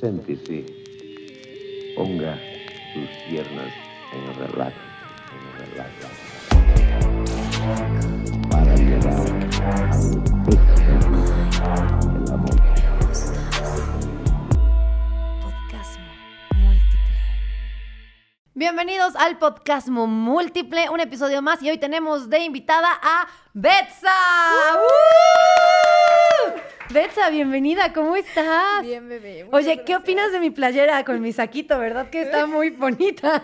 Séntese, ponga sus piernas en relax, en para llegar al Bienvenidos al Podcast Múltiple, un episodio más y hoy tenemos de invitada a Betsa. Betsa, bienvenida, ¿cómo estás? Bien, bebé. Oye, ¿qué opinas de mi playera con mi saquito? ¿Verdad que está muy bonita?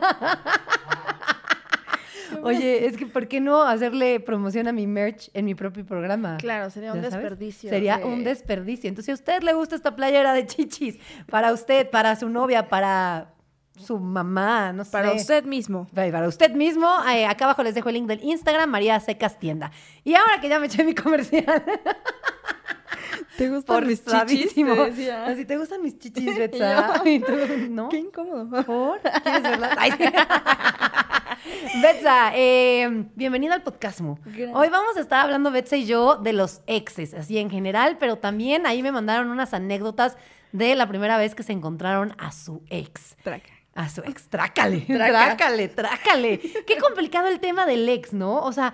Oye, es que ¿por qué no hacerle promoción a mi merch en mi propio programa? Claro, sería un desperdicio. Sería un desperdicio. Entonces, si a usted le gusta esta playera de chichis, para usted, para su novia, para su mamá, no sé. Para usted mismo. Para usted mismo. Eh, acá abajo les dejo el link del Instagram, María Secas Tienda. Y ahora que ya me eché mi comercial. ¿Te gustan mis chichis? Así, ¿te gustan mis chichis, Betsa? ¿no? Qué incómodo. ¿Por? ¿Quieres verlas? Ay, Betsa, em, bienvenida al podcast. Hoy vamos a estar hablando, Betsa y yo, de los exes, así en general, pero también ahí me mandaron unas anécdotas de la primera vez que se encontraron a su ex. Trácale. A su ex, trácale, trácale, trácale. Qué complicado el tema del ex, ¿no? O sea,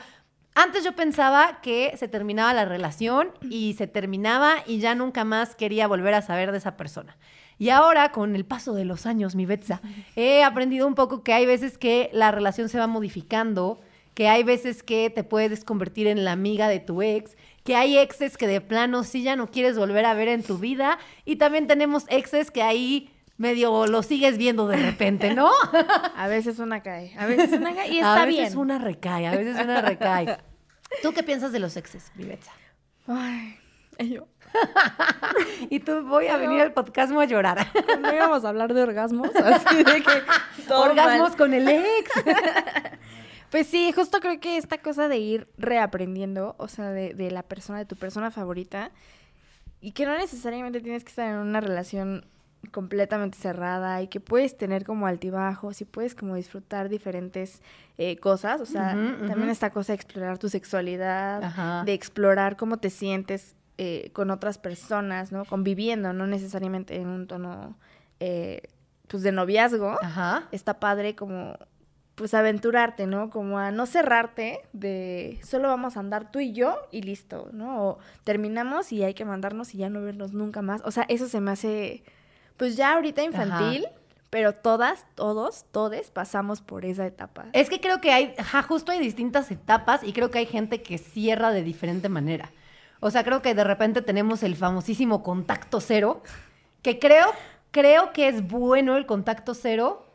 antes yo pensaba que se terminaba la relación y se terminaba y ya nunca más quería volver a saber de esa persona. Y ahora, con el paso de los años, mi Betsa, he aprendido un poco que hay veces que la relación se va modificando, que hay veces que te puedes convertir en la amiga de tu ex, que hay exes que de plano sí ya no quieres volver a ver en tu vida y también tenemos exes que ahí medio lo sigues viendo de repente, ¿no? a veces una cae, a veces una cae y está bien. A veces una recae, a veces una recae. ¿Tú qué piensas de los exes, Vivetza? Ay, y yo. y tú voy a venir al podcast a llorar. No íbamos a hablar de orgasmos, así de que orgasmos con el ex. Pues sí, justo creo que esta cosa de ir reaprendiendo, o sea, de, de la persona, de tu persona favorita, y que no necesariamente tienes que estar en una relación completamente cerrada y que puedes tener como altibajos y puedes como disfrutar diferentes eh, cosas, o sea, también esta cosa de explorar tu sexualidad, de explorar cómo te sientes eh, con otras personas, ¿no? Conviviendo, no necesariamente en un tono, eh, pues, de noviazgo. Está padre como, pues, aventurarte, ¿no? Como a no cerrarte de solo vamos a andar tú y yo y listo, ¿no? O terminamos y hay que mandarnos y ya no vernos nunca más. O sea, eso se me hace pues ya ahorita infantil. Pero todas, todos, todes pasamos por esa etapa. Es que creo que hay, justo hay distintas etapas y creo que hay gente que cierra de diferente manera. O sea, creo que de repente tenemos el famosísimo contacto cero, que creo, creo que es bueno el contacto cero,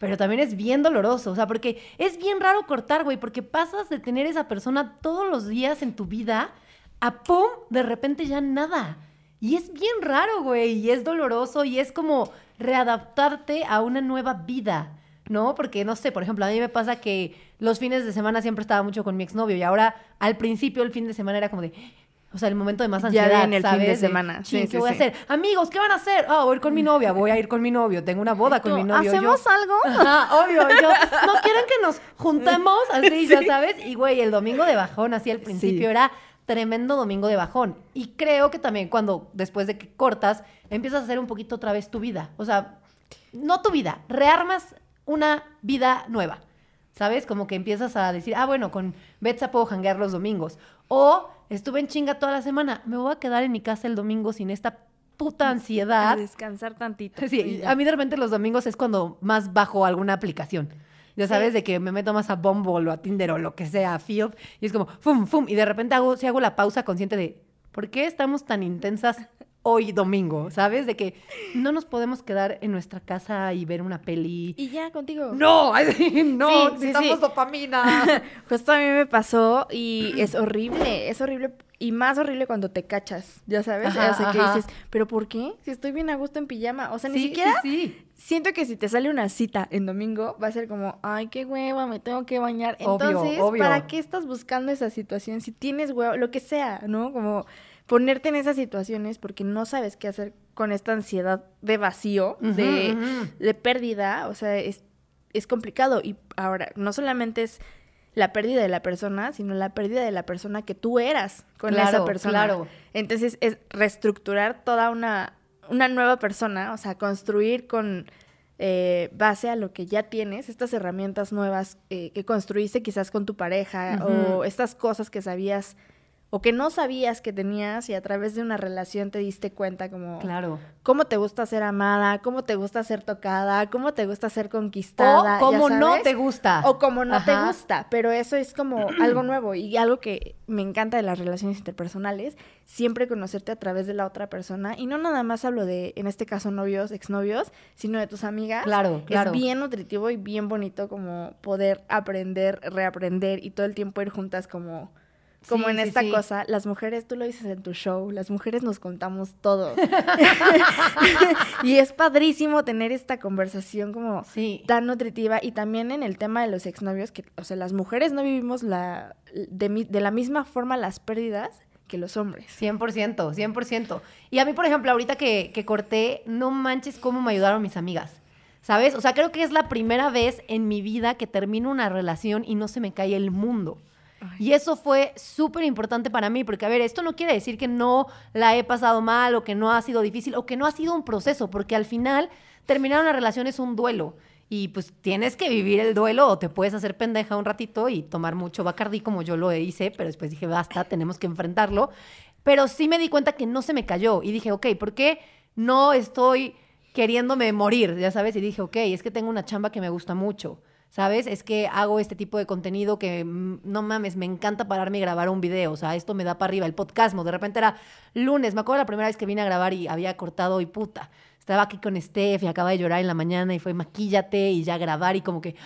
pero también es bien doloroso. O sea, porque es bien raro cortar, güey, porque pasas de tener esa persona todos los días en tu vida a pum, de repente ya nada. Y es bien raro, güey, y es doloroso y es como readaptarte a una nueva vida, ¿no? Porque, no sé, por ejemplo, a mí me pasa que los fines de semana siempre estaba mucho con mi exnovio y ahora al principio el fin de semana era como de... O sea, el momento de más ansiedad, ya en el fin de semana. Sí, ¿Qué voy a hacer? Amigos, ¿qué van a hacer? Ah, voy a ir con mi novia, voy a ir con mi novio, tengo una boda con mi novio. ¿Hacemos algo? obvio. Yo, ¿No quieren que nos juntemos? Así, ya sabes. Y, güey, el domingo de bajón, así al principio era tremendo domingo de bajón. Y creo que también cuando después de que cortas, empiezas a hacer un poquito otra vez tu vida. O sea, no tu vida, rearmas una vida nueva. ¿Sabes? Como que empiezas a decir, ah, bueno, con Betsa puedo janguear los domingos. O estuve en chinga toda la semana, me voy a quedar en mi casa el domingo sin esta puta ansiedad. A descansar tantito. Sí, a mí de repente los domingos es cuando más bajo alguna aplicación. Ya sabes, de que me meto más a Bumble o a Tinder o lo que sea, a y es como, fum, fum, y de repente hago, si hago la pausa consciente de, ¿por qué estamos tan intensas hoy domingo, ¿sabes? De que no nos podemos quedar en nuestra casa y ver una peli. Y ya contigo. No, no, necesitamos dopamina. Justo a mí me pasó y es horrible, es horrible y más horrible cuando te cachas, ya sabes, o sea, que dices, pero ¿por qué? Si estoy bien a gusto en pijama, o sea, ni siquiera siento que si te sale una cita en domingo va a ser como, ay, qué hueva, me tengo que bañar. Entonces, ¿para qué estás buscando esa situación si tienes hueva, lo que sea, ¿no? Como ponerte en esas situaciones porque no sabes qué hacer con esta ansiedad de vacío, de, de pérdida, o sea, es, es complicado y ahora no solamente es la pérdida de la persona, sino la pérdida de la persona que tú eras con esa persona. Entonces es reestructurar toda una, una nueva persona, o sea, construir con eh, base a lo que ya tienes, estas herramientas nuevas eh, que construiste quizás con tu pareja o estas cosas que sabías o que no sabías que tenías y a través de una relación te diste cuenta como claro. cómo te gusta ser amada, cómo te gusta ser tocada, cómo te gusta ser conquistada. cómo no te gusta. O cómo no te gusta, pero eso es como algo nuevo y algo que me encanta de las relaciones interpersonales, siempre conocerte a través de la otra persona y no nada más hablo de, en este caso, novios, exnovios, sino de tus amigas. Claro, claro. Es bien nutritivo y bien bonito como poder aprender, reaprender y todo el tiempo ir juntas como como en esta cosa, las mujeres, tú lo dices en tu show, las mujeres nos contamos todo. y es padrísimo tener esta conversación como tan nutritiva y también en el tema de los exnovios, que, sea, las mujeres no vivimos la, de, la misma forma las pérdidas que los hombres. 100%, 100%. Y a mí, por ejemplo, ahorita que, que corté, no manches cómo me ayudaron mis amigas. ¿Sabes? O sea, creo que es la primera vez en mi vida que termino una relación y no se me cae el mundo. Y eso fue súper importante para mí, porque a ver, esto no quiere decir que no la he pasado mal o que no ha sido difícil o que no ha sido un proceso, porque al final terminar una relación es un duelo. Y pues tienes que vivir el duelo o te puedes hacer pendeja un ratito y tomar mucho bacardí, como yo lo hice, pero después dije, basta, tenemos que enfrentarlo. Pero sí me di cuenta que no se me cayó y dije, ok, ¿por qué no estoy queriéndome morir? Ya sabes, y dije, ok, es que tengo una chamba que me gusta mucho ¿sabes? Es que hago este tipo de contenido que mm, no mames, me encanta pararme y grabar un video, o sea, esto me da para arriba, el podcast, de repente era lunes, me acuerdo la primera vez que vine a grabar y había cortado y puta, estaba aquí con Steph y acaba de llorar en la mañana y fue maquillate y ya grabar y como que...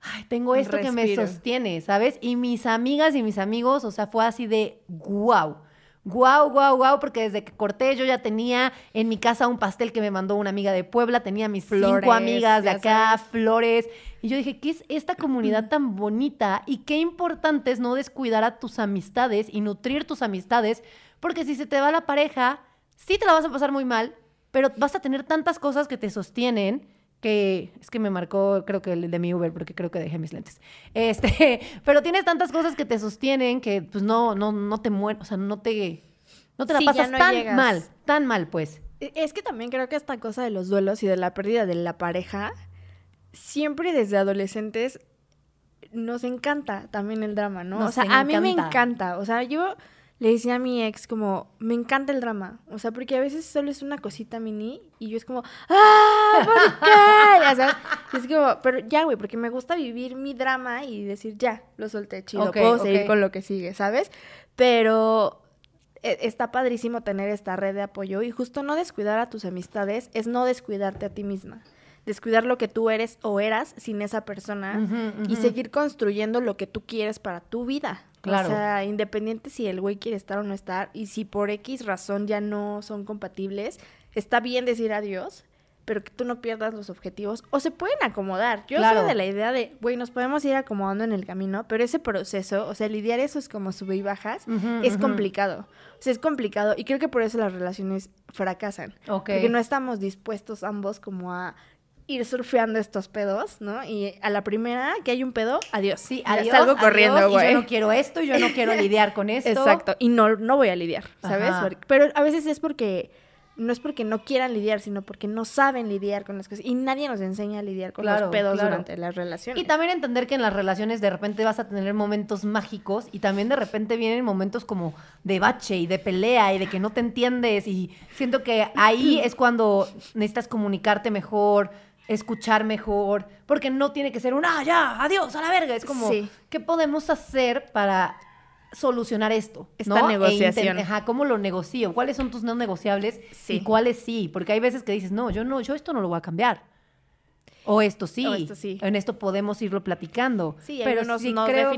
Ay, tengo esto que me sostiene, ¿sabes? Y mis amigas y mis amigos, o sea, fue así de wow. Guau, guau, guau, porque desde que corté yo ya tenía en mi casa un pastel que me mandó una amiga de Puebla, tenía mis cinco amigas de acá, flores. Y yo dije, ¿qué es esta comunidad tan bonita? Y qué importante es no descuidar a tus amistades y nutrir tus amistades, porque si se te va la pareja, sí te la vas a pasar muy mal, pero vas a tener tantas cosas que te sostienen que es que me marcó, creo que el de mi Uber, porque creo que dejé mis lentes. Este, pero tienes tantas cosas que te sostienen que pues no, no, no te mueres, o sea, no te, no te la pasas tan mal, tan mal, pues. E-, es que también creo que esta cosa de los duelos y de la pérdida de la pareja, siempre desde adolescentes nos encanta también el drama, ¿no? o sea, a mí me encanta. O sea, yo le decía a mi ex como, me encanta el drama. O sea, porque a veces solo es una cosita mini y yo es como, ¡ah! ¿Por qué? es como, pero ya, güey, porque me gusta vivir mi drama y decir, ya, lo solté, chido, puedo seguir con lo que sigue, ¿sabes? Pero e, está padrísimo tener esta red de apoyo y justo no descuidar a tus amistades es no descuidarte a ti misma descuidar lo que tú eres o eras sin esa persona y seguir construyendo lo que tú quieres para tu vida. O sea, independiente si el güey quiere estar o no estar, y si por X razón ya no son compatibles, está bien decir adiós, pero que tú no pierdas los objetivos o se pueden acomodar. Yo soy de la idea de, güey, nos podemos ir acomodando en el camino, pero ese proceso, o sea, lidiar eso es como sube y bajas, es complicado. O sea, es complicado y creo que por eso las relaciones fracasan. Porque no estamos dispuestos ambos como a ir surfeando estos pedos, ¿no? Y a la primera que hay un pedo, adiós. Sí, adiós. salgo corriendo, güey. Yo no quiero esto, yo no quiero lidiar con esto. Exacto. Y no, no voy a lidiar, ¿sabes? Pero a veces es porque no es porque no quieran lidiar, sino porque no saben lidiar con las cosas. Y nadie nos enseña a lidiar con los pedos durante la relación. Y también entender que en las relaciones de repente vas a tener momentos mágicos y también de repente vienen momentos como de bache y de pelea y de que no te entiendes. Y siento que ahí es cuando necesitas comunicarte mejor, escuchar mejor, porque no tiene que ser un, ah, ya, adiós, a la verga. Es como, ¿qué podemos hacer para solucionar esto? Esta e negociación. ¿cómo lo negocio? ¿Cuáles son tus no negociables y cuáles sí? Porque hay veces que dices, no, yo no, yo esto no lo voy a cambiar o esto sí, en esto podemos irlo platicando. pero unos sí creo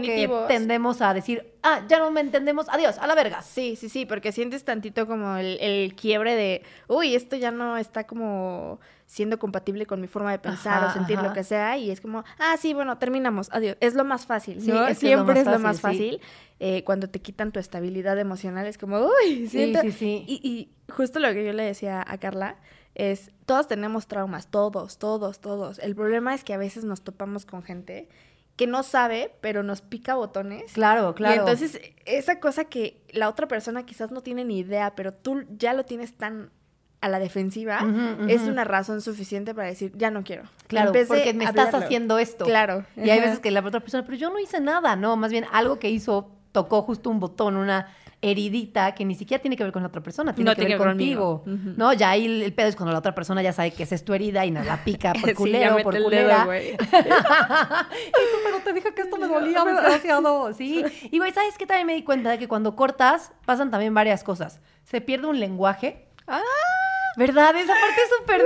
tendemos a decir, ah, ya no me entendemos, adiós, a la verga. Sí, sí, sí, porque sientes tantito como el, quiebre de, uy, esto ya no está como siendo compatible con mi forma de pensar o sentir lo que sea y es como, ah, sí, bueno, terminamos, adiós. Es lo más fácil, Siempre es lo más fácil. Eh, cuando te quitan tu estabilidad emocional es como, uy, Sí, sí, sí. Y, y justo lo que yo le decía a Carla es, todos tenemos traumas, todos, todos, todos. El problema es que a veces nos topamos con gente que no sabe, pero nos pica botones. Claro, claro. Y entonces esa cosa que la otra persona quizás no tiene ni idea, pero tú ya lo tienes tan a la defensiva, es una razón suficiente para decir, ya no quiero. Claro, porque me estás haciendo esto. Claro. Y hay veces que la otra persona, pero yo no hice nada, no, más bien algo que hizo, tocó justo un botón, una heridita que ni siquiera tiene que ver con la otra persona, tiene que ver contigo. No, ya ahí el, pedo es cuando la otra persona ya sabe que es tu herida y nada, pica por culero, por culera. y tú, pero te dije que esto me dolía, desgraciado. Sí. Y güey, ¿sabes qué? También me di cuenta de que cuando cortas, pasan también varias cosas. Se pierde un lenguaje. ¡Ah! ¿Verdad? Esa parte es súper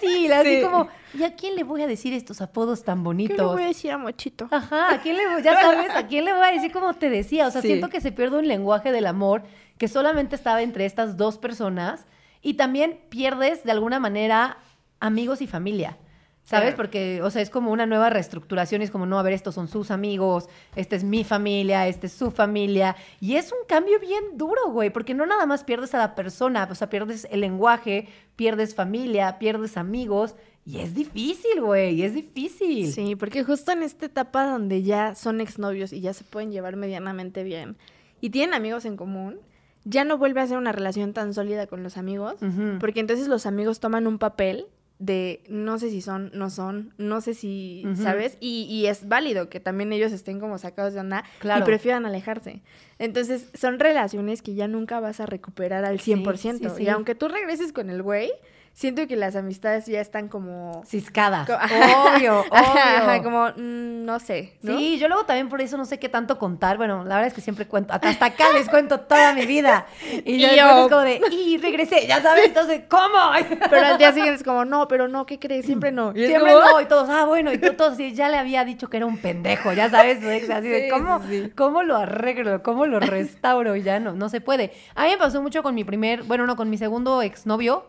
difícil. Así como ¿y a quién le voy a decir estos apodos tan bonitos? ¿Qué le voy a decir a Mochito? Ajá, ¿a quién le voy, ya sabes, ¿a quién le voy a decir como te decía? O sea, siento que se pierde un lenguaje del amor que solamente estaba entre estas dos personas y también pierdes de alguna manera amigos y familia. ¿Sabes? Porque, o sea, es como una nueva reestructuración. Es como, no, a ver, estos son sus amigos, esta es mi familia, esta es su familia. Y es un cambio bien duro, güey, porque no nada más pierdes a la persona, o sea, pierdes el lenguaje, pierdes familia, pierdes amigos y es difícil, güey, es difícil. Sí, porque justo en esta etapa donde ya son exnovios y ya se pueden llevar medianamente bien y tienen amigos en común, ya no vuelve a ser una relación tan sólida con los amigos, porque entonces los amigos toman un papel de no sé si son, no son, no sé si, ¿sabes? Y, es válido que también ellos estén como sacados de onda y prefieran alejarse. Entonces, son relaciones que ya nunca vas a recuperar al 100%. Y aunque tú regreses con el güey, siento que las amistades ya están como... Ciscadas. obvio, obvio. como, mm, no sé. Sí, yo luego también por eso no sé qué tanto contar. Bueno, la verdad es que siempre cuento, hasta acá les cuento toda mi vida. Y, yo, y es como de, y regresé, ya sabes, entonces, ¿cómo? Pero al día siguiente es como, no, pero no, ¿qué crees? Siempre no. siempre no, y todos, ah, ah bueno, y todos, ya le había dicho que era un pendejo, ya sabes, así de, ¿cómo, ¿cómo lo arreglo? ¿Cómo lo restauro? ya no, no se puede. A mí me pasó mucho con mi primer, bueno, no, con mi segundo exnovio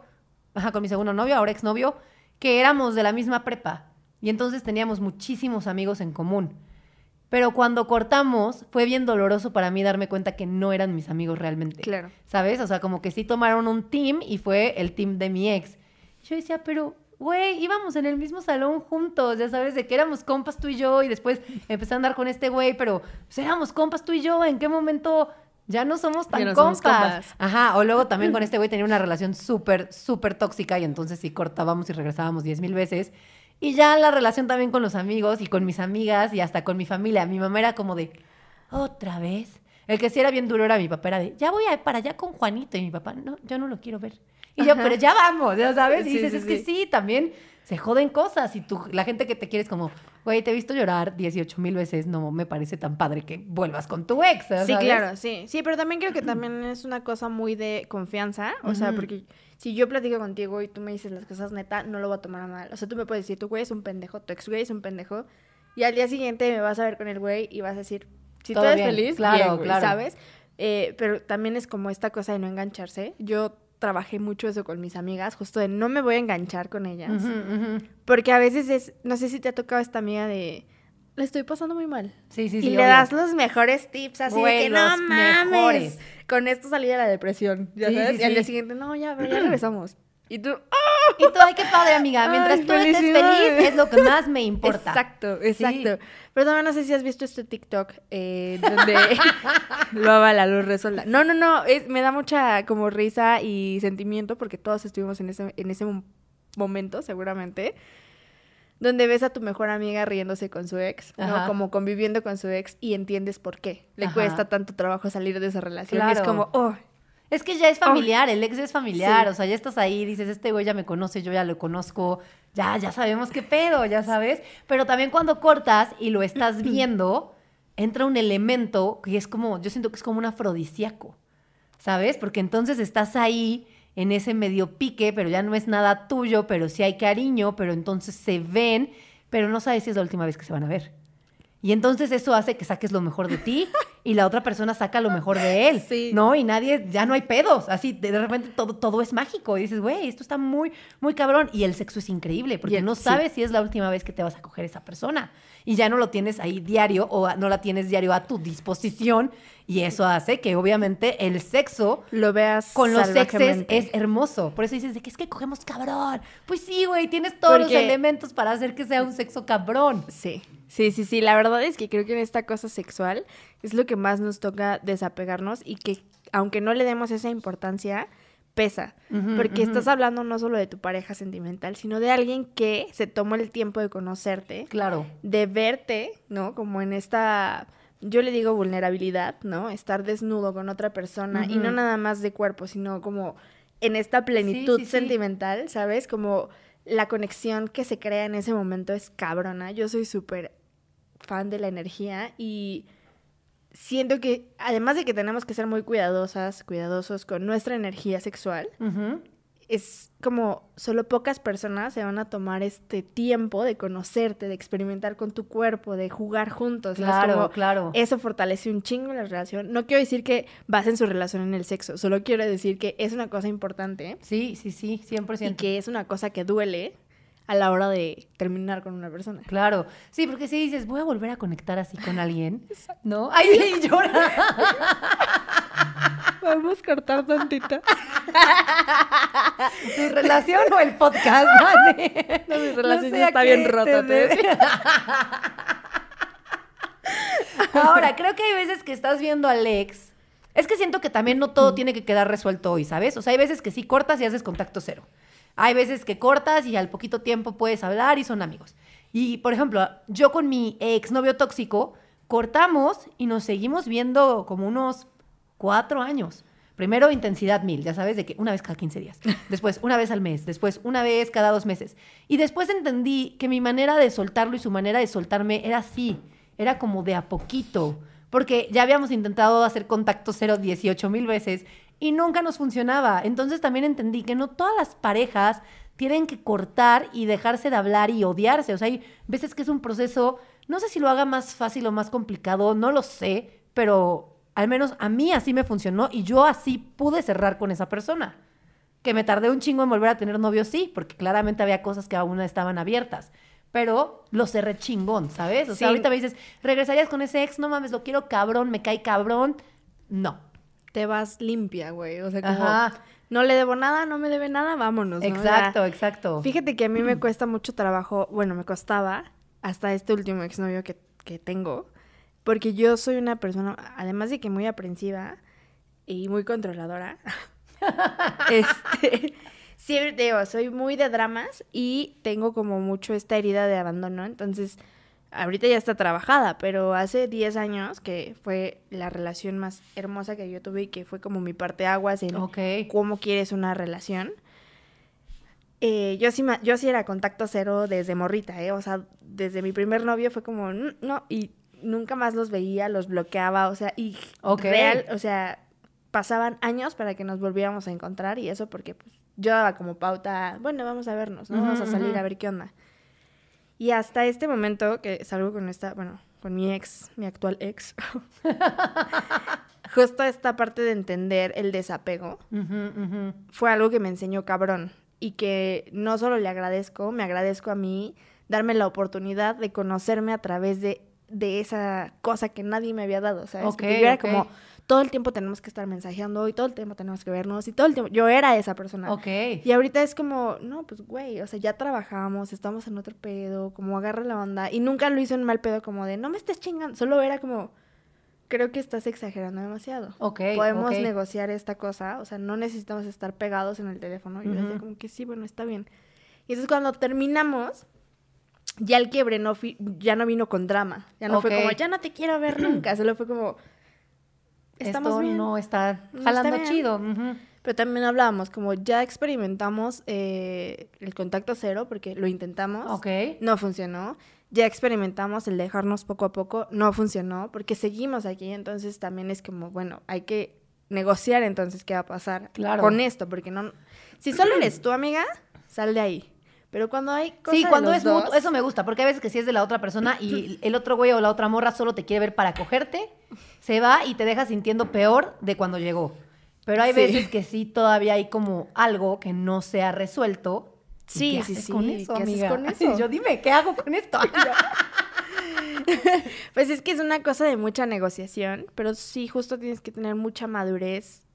con mi segundo novio, ahora exnovio, que éramos de la misma prepa. Y entonces teníamos muchísimos amigos en común. Pero cuando cortamos, fue bien doloroso para mí darme cuenta que no eran mis amigos realmente. Claro. ¿Sabes? O sea, como que sí tomaron un team y fue el team de mi ex. Yo decía, pero, güey, íbamos en el mismo salón juntos, ya sabes, de que éramos compas tú y yo, y después empecé a andar con este güey, pero pues, éramos compas tú y yo, ¿en qué momento ya no somos tan compas. Ajá, o luego también con este güey tenía una relación súper, súper tóxica y entonces sí cortábamos y regresábamos diez mil veces. Y ya la relación también con los amigos y con mis amigas y hasta con mi familia. Mi mamá era como de, otra vez. El que sí era bien duro era mi papá, era de, ya voy para allá con Juanito y mi papá, no, yo no lo quiero ver. Y yo, pero ya vamos, ya sabes. Y dices, es que sí, también se joden cosas y tú, la gente que te quiere es como, güey, te he visto llorar 18 mil veces, no me parece tan padre que vuelvas con tu ex. ¿sabes? Sí, claro, sí. Sí, pero también creo que también es una cosa muy de confianza, o sea, porque si yo platico contigo y tú me dices las cosas neta, no lo voy a tomar a mal. O sea, tú me puedes decir, tu güey es un pendejo, tu ex güey es un pendejo, y al día siguiente me vas a ver con el güey y vas a decir, si tú eres feliz, claro, claro. ¿sabes? Eh, pero también es como esta cosa de no engancharse. Yo trabajé mucho eso con mis amigas, justo de no me voy a enganchar con ellas. Porque a veces es, no sé si te ha tocado esta amiga de, le estoy pasando muy mal. Sí, sí, sí. Y le das los mejores tips, así de que no mames. Con esto salí de la depresión, ya y al día siguiente, no, ya, ya regresamos. Y tú, Y tú, ay, qué padre, amiga. Mientras tú estés feliz, es lo que más me importa. Exacto, exacto. Pero no sé si has visto este TikTok eh, donde lo la luz resola. No, no, no. Es, me da mucha como risa y sentimiento porque todos estuvimos en ese, en ese momento, seguramente. Donde ves a tu mejor amiga riéndose con su ex, ¿no? como conviviendo con su ex y entiendes por qué le cuesta tanto trabajo salir de esa relación. es como, oh, es que ya es familiar, el ex es familiar, o sea, ya estás ahí, dices, este güey ya me conoce, yo ya lo conozco, ya, ya sabemos qué pedo, ya sabes. Pero también cuando cortas y lo estás viendo, entra un elemento que es como, yo siento que es como un afrodisíaco, ¿sabes? Porque entonces estás ahí en ese medio pique, pero ya no es nada tuyo, pero sí hay cariño, pero entonces se ven, pero no sabes si es la última vez que se van a ver. Y entonces eso hace que saques lo mejor de ti y la otra persona saca lo mejor de él, ¿no? Y nadie, ya no hay pedos, así de repente todo, todo es mágico y dices, güey, esto está muy, muy cabrón y el sexo es increíble porque no sabes si es la última vez que te vas a coger esa persona y ya no lo tienes ahí diario o no la tienes diario a tu disposición y eso hace que obviamente el sexo lo veas con los sexes es hermoso. Por eso dices, ¿de qué es que cogemos cabrón? Pues sí, güey, tienes todos los elementos para hacer que sea un sexo cabrón. Sí. Sí, sí, sí, la verdad es que creo que en esta cosa sexual es lo que más nos toca desapegarnos y que aunque no le demos esa importancia, pesa, porque estás hablando no solo de tu pareja sentimental, sino de alguien que se tomó el tiempo de conocerte, claro, de verte, ¿no? Como en esta yo le digo vulnerabilidad, ¿no? Estar desnudo con otra persona y no nada más de cuerpo, sino como en esta plenitud sentimental, ¿sabes? Como la conexión que se crea en ese momento es cabrona. Yo soy súper fan de la energía y siento que además de que tenemos que ser muy cuidadosas, cuidadosos con nuestra energía sexual, es como solo pocas personas se van a tomar este tiempo de conocerte, de experimentar con tu cuerpo, de jugar juntos. Claro, claro. Eso fortalece un chingo la relación. No quiero decir que basen su relación en el sexo, solo quiero decir que es una cosa importante. Sí, sí, sí, 100%. Y que es una cosa que duele a la hora de terminar con una persona. Claro, sí, porque si dices, voy a volver a conectar así con alguien, ¿no? Ahí llora. Vamos a cortar tantita. ¿Tu relación o el podcast? Vale? No, mi relación está bien rota. Te... Ahora, creo que hay veces que estás viendo a Alex. Es que siento que también no todo mm. tiene que quedar resuelto hoy, ¿sabes? O sea, hay veces que sí cortas y haces contacto cero. Hay veces que cortas y al poquito tiempo puedes hablar y son amigos. Y, por ejemplo, yo con mi exnovio tóxico cortamos y nos seguimos viendo como unos cuatro años. Primero intensidad mil, ya sabes, de que una vez cada 15 días, después una vez al mes, después una vez cada dos meses. Y después entendí que mi manera de soltarlo y su manera de soltarme era así, era como de a poquito, porque ya habíamos intentado hacer contacto cero 18 mil veces y nunca nos funcionaba. Entonces también entendí que no todas las parejas tienen que cortar y dejarse de hablar y odiarse. O sea, hay veces que es un proceso, no sé si lo haga más fácil o más complicado, no lo sé, pero al menos a mí así me funcionó y yo así pude cerrar con esa persona. Que me tardé un chingo en volver a tener novio, sí, porque claramente había cosas que aún estaban abiertas. Pero lo cerré chingón, ¿sabes? O sea, ahorita me dices, ¿regresarías con ese ex? No mames, lo quiero cabrón, me cae cabrón. No, te vas limpia, güey. O sea, como no le debo nada, no me debe nada, vámonos. Exacto, exacto. Fíjate que a mí me cuesta mucho trabajo, bueno, me costaba hasta este último exnovio que, que tengo, porque yo soy una persona, además de que muy aprensiva y muy controladora, este, siempre digo, soy muy de dramas y tengo como mucho esta herida de abandono, entonces ahorita ya está trabajada, pero hace 10 años que fue la relación más hermosa que yo tuve y que fue como mi parte aguas en cómo quieres una relación. Eh, yo, sí yo era contacto cero desde morrita, ¿eh? O sea, desde mi primer novio fue como, mm, no, y nunca más los veía, los bloqueaba, o sea, y real, o sea, pasaban años para que nos volviéramos a encontrar y eso porque pues, yo daba como pauta, bueno, vamos a vernos, ¿no? Vamos a salir a ver qué onda. Y hasta este momento que salgo con esta, bueno, con mi ex, mi actual ex, justo esta parte de entender el desapego fue algo que me enseñó cabrón y que no solo le agradezco, me agradezco a mí darme la oportunidad de conocerme a través de, esa cosa que nadie me había dado. ¿sabes? sea yo era como todo el tiempo tenemos que estar mensajeando y todo el tiempo tenemos que vernos y todo el tiempo. Yo era esa persona. Ok. Y ahorita es como, no, pues güey, o sea, ya trabajamos, estamos en otro pedo, como agarra la onda. Y nunca lo hizo en mal pedo como de, no me estás chingando. Solo era como, creo que estás exagerando demasiado. Ok. Podemos negociar esta cosa, o sea, no necesitamos estar pegados en el teléfono. Yo decía como que sí, bueno, está bien. Y entonces cuando terminamos, ya el quiebre no, ya no vino con drama. Ya no fue como, ya no te quiero ver nunca. Solo fue como esto no está jalando chido. Pero también hablábamos, como ya experimentamos eh, el contacto cero, porque lo intentamos, no funcionó. Ya experimentamos el dejarnos poco a poco, no funcionó, porque seguimos aquí. Entonces también es como, bueno, hay que negociar entonces qué va a pasar con esto, porque no... Si solo eres tú, amiga, sal de ahí. Pero cuando hay cosas Sí, cuando es mutuo, eso me gusta, porque hay veces que si es de la otra persona y el otro güey o la otra morra solo te quiere ver para cogerte, se va y te deja sintiendo peor de cuando llegó. Pero hay veces que sí todavía hay como algo que no se ha resuelto. Sí, sí, haces sí, con eso, ¿qué haces con eso? Yo dime, ¿qué hago con esto? Pues es que es una cosa de mucha negociación, pero sí, justo tienes que tener mucha madurez.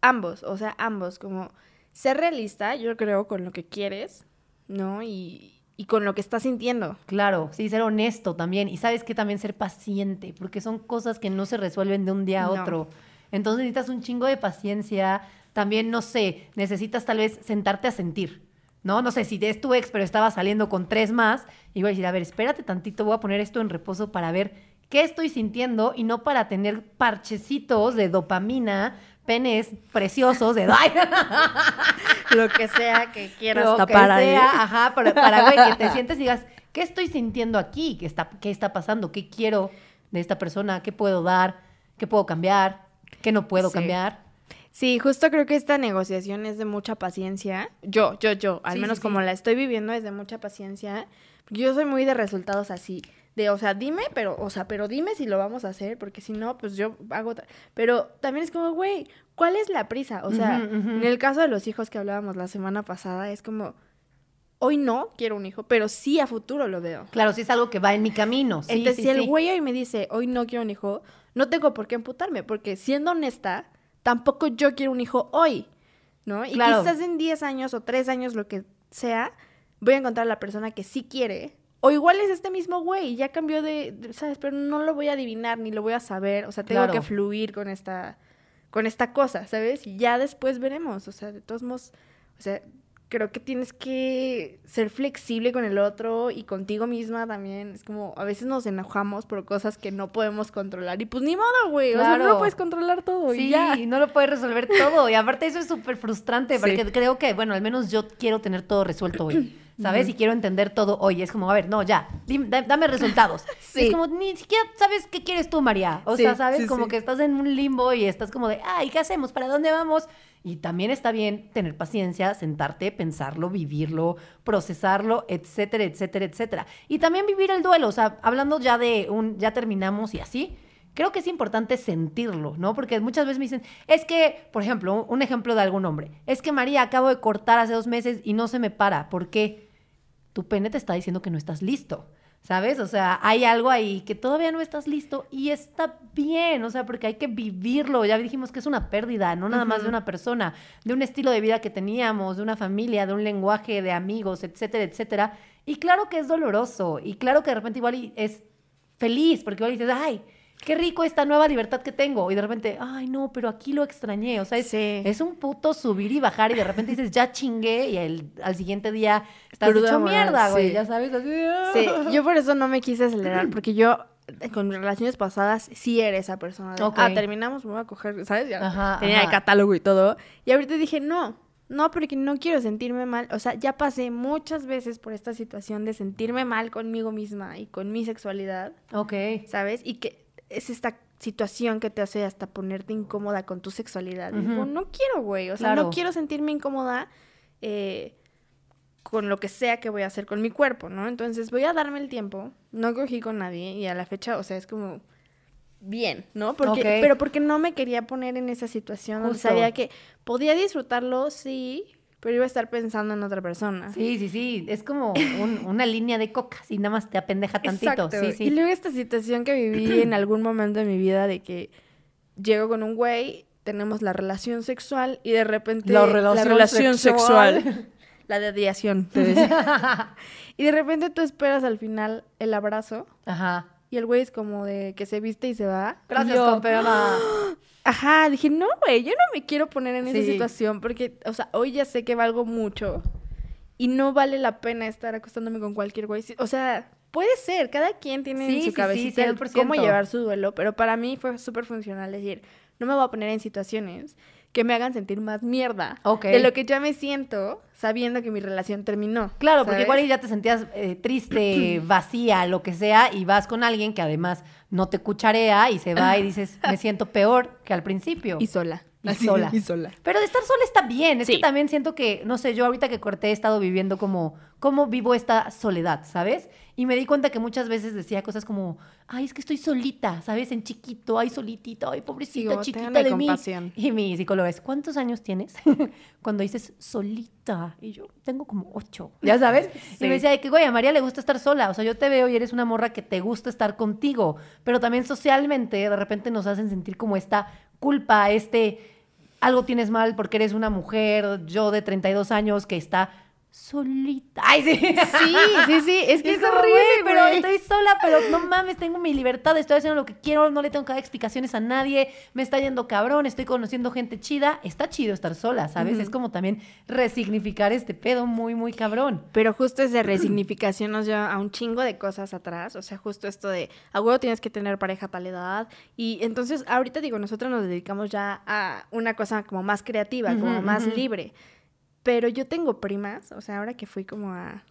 Ambos, o sea, ambos, como ser realista, yo creo, con lo que quieres. ¿no? Y, con lo que estás sintiendo. Claro, sí, ser honesto también. Y sabes que también ser paciente, porque son cosas que no se resuelven de un día a otro. Entonces necesitas un chingo de paciencia. También, no sé, necesitas tal vez sentarte a sentir. ¿No? No sé si es tu ex, pero estaba saliendo con tres más. Y voy a decir, a ver, espérate tantito, voy a poner esto en reposo para ver qué estoy sintiendo y no para tener parchecitos de dopamina penes preciosos de lo que sea que quieras tapar ajá, para, que te sientes y digas, ¿qué estoy sintiendo aquí? ¿Qué está, ¿Qué está pasando? ¿Qué quiero de esta persona? ¿Qué puedo dar? ¿Qué puedo cambiar? ¿Qué no puedo cambiar? Sí, justo creo que esta negociación es de mucha paciencia. Yo, yo, yo, al menos como la estoy viviendo es de mucha paciencia. Yo soy muy de resultados así de, o sea, dime, pero, o sea, pero dime si lo vamos a hacer, porque si no, pues yo hago... Pero también es como, güey, ¿cuál es la prisa? O sea, en el caso de los hijos que hablábamos la semana pasada, es como, hoy no quiero un hijo, pero sí a futuro lo veo. Claro, sí es algo que va en mi camino. Entonces, si el güey hoy me dice, hoy no quiero un hijo, no tengo por qué amputarme, porque siendo honesta, tampoco yo quiero un hijo hoy, ¿no? Y quizás en 10 años o 3 años, lo que sea, voy a encontrar a la persona que sí quiere o igual es este mismo güey, ya cambió de, ¿sabes? Pero no lo voy a adivinar ni lo voy a saber. O sea, tengo que fluir con esta, con esta cosa, ¿sabes? ya después veremos. O sea, de todos modos, o sea, creo que tienes que ser flexible con el otro y contigo misma también. Es como, a veces nos enojamos por cosas que no podemos controlar. Y pues ni modo, güey. O sea, no lo puedes controlar todo. y ya. no lo puedes resolver todo. Y aparte eso es súper frustrante, porque creo que, bueno, al menos yo quiero tener todo resuelto, hoy. ¿sabes? Y quiero entender todo hoy. Es como, a ver, no, ya, dame resultados. Es como, ni siquiera sabes qué quieres tú, María. O sea, ¿sabes? como que estás en un limbo y estás como de, ay, ¿qué hacemos? ¿Para dónde vamos? Y también está bien tener paciencia, sentarte, pensarlo, vivirlo, procesarlo, etcétera, etcétera, etcétera. Y también vivir el duelo, o sea, hablando ya de un, ya terminamos y así, creo que es importante sentirlo, ¿no? Porque muchas veces me dicen, es que, por ejemplo, un ejemplo de algún hombre, es que María acabo de cortar hace dos meses y no se me para, ¿por qué? tu pene te está diciendo que no estás listo. ¿Sabes? O sea, hay algo ahí que todavía no estás listo y está bien, o sea, porque hay que vivirlo. Ya dijimos que es una pérdida, no nada más de una persona, de un estilo de vida que teníamos, de una familia, de un lenguaje, de amigos, etcétera, etcétera. Y claro que es doloroso y claro que de repente igual es feliz, porque igual dices, ay, qué rico esta nueva libertad que tengo. Y de repente, ay, no, pero aquí lo extrañé. O sea, es, un puto subir y bajar. Y de repente dices, ya chingué. Y al siguiente día estás luchando mierda, güey. Ya sabes, así. Ah". Sí, yo por eso no me quise acelerar, porque yo eh, con relaciones pasadas sí era esa persona. De, ah, terminamos, me voy a coger, ¿sabes? Ya tenía el catálogo y todo. Y ahorita dije, no, no, porque no quiero sentirme mal. O sea, ya pasé muchas veces por esta situación de sentirme mal conmigo misma y con mi sexualidad. Ok. ¿Sabes? Y que es esta situación que te hace hasta ponerte incómoda con tu sexualidad. no quiero, güey. O sea, no quiero sentirme incómoda eh, con lo que sea que voy a hacer con mi cuerpo, ¿no? Entonces voy a darme el tiempo. No cogí con nadie y a la fecha, o sea, es como bien, ¿no? Porque, Pero porque no me quería poner en esa situación. O sabía que podía disfrutarlo, sí, pero iba a estar pensando en otra persona. Sí, sí, sí. Es como una línea de coca, y nada más te apendeja tantito. Sí, sí. Y luego esta situación que viví en algún momento de mi vida de que llego con un güey, tenemos la relación sexual y de repente la relación, sexual. La de adiación, te decía. y de repente tú esperas al final el abrazo. Ajá. Y el güey es como de que se viste y se va. Gracias, yo, Ajá, dije, no, güey, yo no me quiero poner en esa situación porque, o sea, hoy ya sé que valgo mucho y no vale la pena estar acostándome con cualquier güey. O sea, puede ser, cada quien tiene en su cabecita cómo llevar su duelo, pero para mí fue súper funcional decir, no me voy a poner en situaciones que me hagan sentir más mierda de lo que ya me siento sabiendo que mi relación terminó. Claro, porque igual ya te sentías eh, triste, vacía, lo que sea, y vas con alguien que además no te cucharea y se va y dices, me siento peor que al principio. Y sola. Y sola. Pero de estar sola está bien. Es que también siento que, no sé, yo ahorita que corté he estado viviendo como, cómo vivo esta soledad, ¿sabes? Y me di cuenta que muchas veces decía cosas como, ay, es que estoy solita, ¿sabes? En chiquito, ay, solitita, ay, pobrecita, chiquita de mí. Y mi psicólogo es, ¿cuántos años tienes? Cuando dices solita. Y yo, tengo como ocho, ¿ya sabes? Y me decía, que, güey, a María le gusta estar sola. O sea, yo te veo y eres una morra que te gusta estar contigo. Pero también socialmente, de repente nos hacen sentir como esta culpa, este algo tienes mal porque eres una mujer, yo de 32 años que está solita. Ay, sí. Sí, sí, sí. Es que es, horrible, pero estoy sola, pero no mames, tengo mi libertad, estoy haciendo lo que quiero, no le tengo que dar explicaciones a nadie, me está yendo cabrón, estoy conociendo gente chida. Está chido estar sola, ¿sabes? Es como también resignificar este pedo muy, muy cabrón. Pero justo esa resignificación nos lleva a un chingo de cosas atrás. O sea, justo esto de, a huevo tienes que tener pareja a tal edad. Y entonces, ahorita digo, nosotros nos dedicamos ya a una cosa como más creativa, como más libre. Pero yo tengo primas, o sea, ahora que fui como a,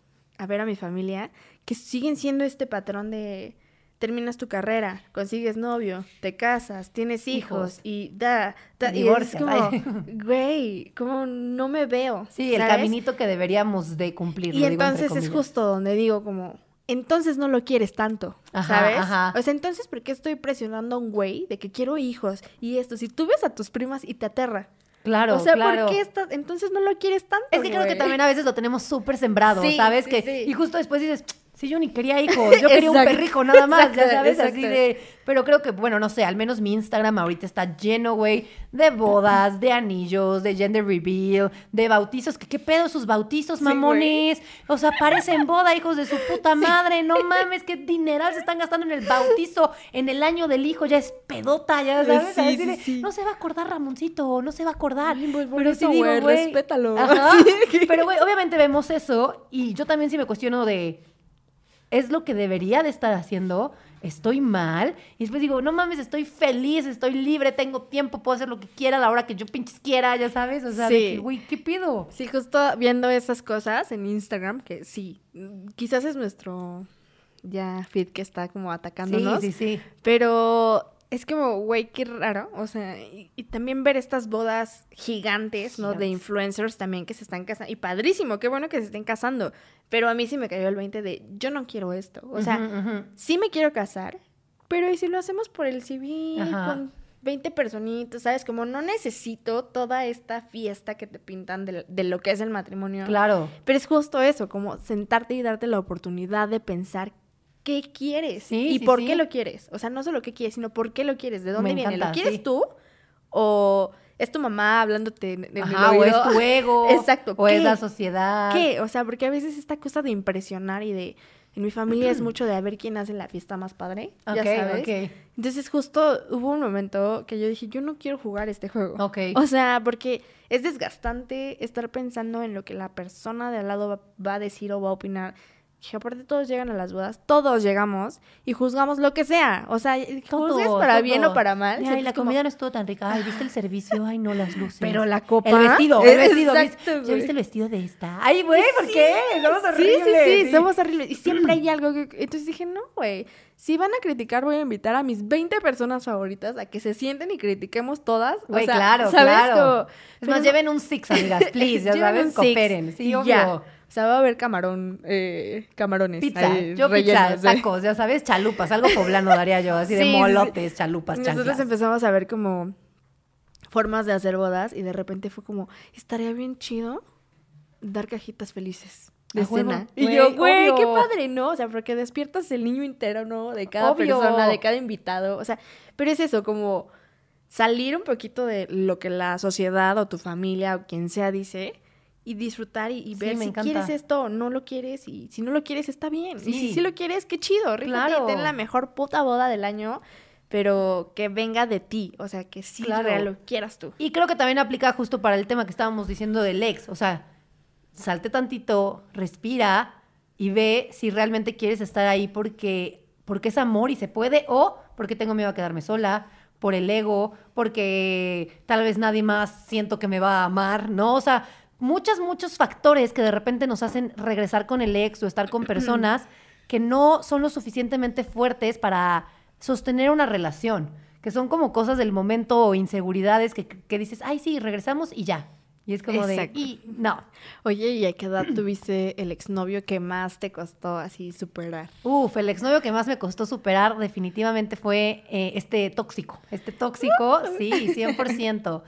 ver a mi familia, que siguen siendo este patrón de terminas tu carrera, consigues novio, te casas, tienes hijos, y da, da y es como, güey, como no me veo. Sí, el caminito que deberíamos de cumplir. Y entonces es justo donde digo como, entonces no lo quieres tanto, ¿sabes? O sea, entonces ¿por qué estoy presionando a un güey de que quiero hijos y esto? Si tú ves a tus primas y te aterra, Claro, O sea, ¿por qué estás? Entonces no lo quieres tanto. Es que creo que también a veces lo tenemos súper sembrado, ¿sabes? que, Y justo después dices, Sí, yo ni quería hijos, yo quería un perrijo nada más, ya sabes, así de... Pero creo que, bueno, no sé, al menos mi Instagram ahorita está lleno, güey, de bodas, de anillos, de gender reveal, de bautizos. ¿Qué, pedo sus bautizos, mamones? o sea, parecen boda, hijos de su puta madre, no mames, qué dineral se están gastando en el bautizo, en el año del hijo, ya es pedota, ya sabes. no se va a acordar, Ramoncito, no se va a acordar. pero sí digo, güey, respétalo. pero, güey, obviamente vemos eso y yo también sí me cuestiono de es lo que debería de estar haciendo, estoy mal. Y después digo, no mames, estoy feliz, estoy libre, tengo tiempo, puedo hacer lo que quiera a la hora que yo pinches quiera, ya sabes. O sea, güey, ¿qué pido? Sí, justo viendo esas cosas en Instagram, que sí, quizás es nuestro ya feed que está como atacándonos. Sí, sí, sí. Pero es como, güey, qué raro. O sea, y, también ver estas bodas gigantes, ¿no? De influencers también que se están casando. Y padrísimo, qué bueno que se estén casando. Pero a mí sí me cayó el 20 de, yo no quiero esto. O sea, sí me quiero casar, pero ¿y si lo hacemos por el civil? Con 20 personitos, ¿sabes? Como no necesito toda esta fiesta que te pintan de, de, lo que es el matrimonio. Claro. Pero es justo eso, como sentarte y darte la oportunidad de pensar qué quieres y por qué lo quieres. O sea, no solo qué quieres, sino por qué lo quieres, de dónde viene. ¿Lo quieres tú? ¿O es tu mamá hablándote de Ajá, es tu Exacto. O es la sociedad. ¿Qué? O sea, porque a veces esta cosa de impresionar y de. En mi familia es mucho de a ver quién hace la fiesta más padre. Okay, ya sabes. Okay. Entonces, justo hubo un momento que yo dije, yo no quiero jugar este juego. Ok. O sea, porque es desgastante estar pensando en lo que la persona de al lado va a decir o va a opinar. Dije, aparte todos llegan a las bodas, todos llegamos y juzgamos lo que sea. O sea, juzgas para bien o para mal. la comida no estuvo tan rica. Ay, viste el servicio. Ay, no las luces. Pero la copa. El vestido. El vestido. viste el vestido de esta? Ay, güey, ¿por qué? Somos horribles. Sí, sí, sí, somos horribles. Y siempre hay algo que... Entonces dije, no, güey. Si van a criticar, voy a invitar a mis 20 personas favoritas a que se sienten y critiquemos todas. Güey, o sea, claro, ¿sabes? es más, lleven un six, amigas, please. Ya saben, cooperen. Sí, obvio. O sea, va a haber camarón, eh, camarones. Pizza, yo pizza, ¿eh? tacos, ya sabes, chalupas, algo poblano daría yo, así de molotes, chalupas, chanclas. Nosotros empezamos a ver como formas de hacer bodas y de repente fue como, estaría bien chido dar cajitas felices de cena. Y yo, güey, qué padre, ¿no? O sea, porque despiertas el niño entero, ¿no? De cada persona, de cada invitado. O sea, pero es eso, como salir un poquito de lo que la sociedad o tu familia o quien sea dice y disfrutar y, ver si quieres esto o no lo quieres. Y si no lo quieres, está bien. Y si lo quieres, qué chido. claro. la mejor puta boda del año. Pero que venga de ti, o sea, que sí lo quieras tú. Y creo que también aplica justo para el tema que estábamos diciendo del ex. O sea, salte tantito, respira y ve si realmente quieres estar ahí porque, porque es amor y se puede, o porque tengo miedo a quedarme sola, por el ego, porque tal vez nadie más siento que me va a amar, ¿no? O sea, muchos, muchos factores que de repente nos hacen regresar con el ex o estar con personas que no son lo suficientemente fuertes para sostener una relación, que son como cosas del momento o inseguridades que, que dices, ay, sí, regresamos y ya. Y es como de, y no. Oye, ¿y a qué edad tuviste el exnovio que más te costó así superar? Uf, el exnovio que más me costó superar definitivamente fue eh, este tóxico. Este tóxico, sí, 100%.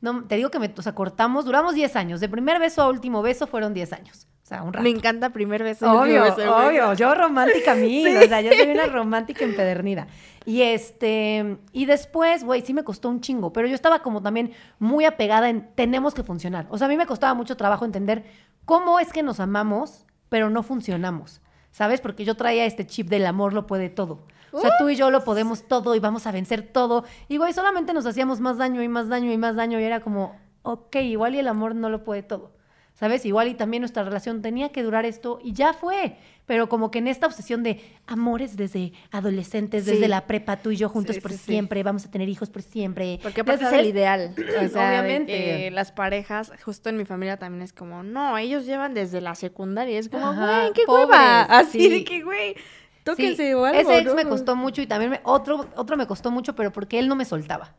No, te digo que me, o cortamos, duramos 10 años. De primer beso a último beso fueron 10 años. O sea, un rato. Me encanta primer beso. Obvio, beso, obvio. Yo romántica a mí. O sea, yo soy una romántica empedernida. Y este, y después, güey, sí me costó un chingo, pero yo estaba como también muy apegada en tenemos que funcionar. O sea, a mí me costaba mucho trabajo entender cómo es que nos amamos, pero no funcionamos. ¿Sabes? Porque yo traía este chip del amor lo puede todo. O sea, tú y uh. yo lo podemos todo y vamos a vencer todo. Y güey, solamente nos hacíamos más daño y más daño y más daño. Y era como, ok, igual y el amor no lo puede todo. ¿Sabes? Igual y también nuestra relación tenía que durar esto y ya fue. Pero como que en esta obsesión de amores desde adolescentes, desde la prepa, tú y yo juntos por siempre, vamos a tener hijos por siempre. Porque es el ideal. Obviamente. las parejas, justo en mi familia también es como, no, ellos llevan desde la secundaria. Es como, güey, qué Así de que, güey sí, Ese ex me costó mucho y también me, otro, otro me costó mucho, pero porque él no me soltaba.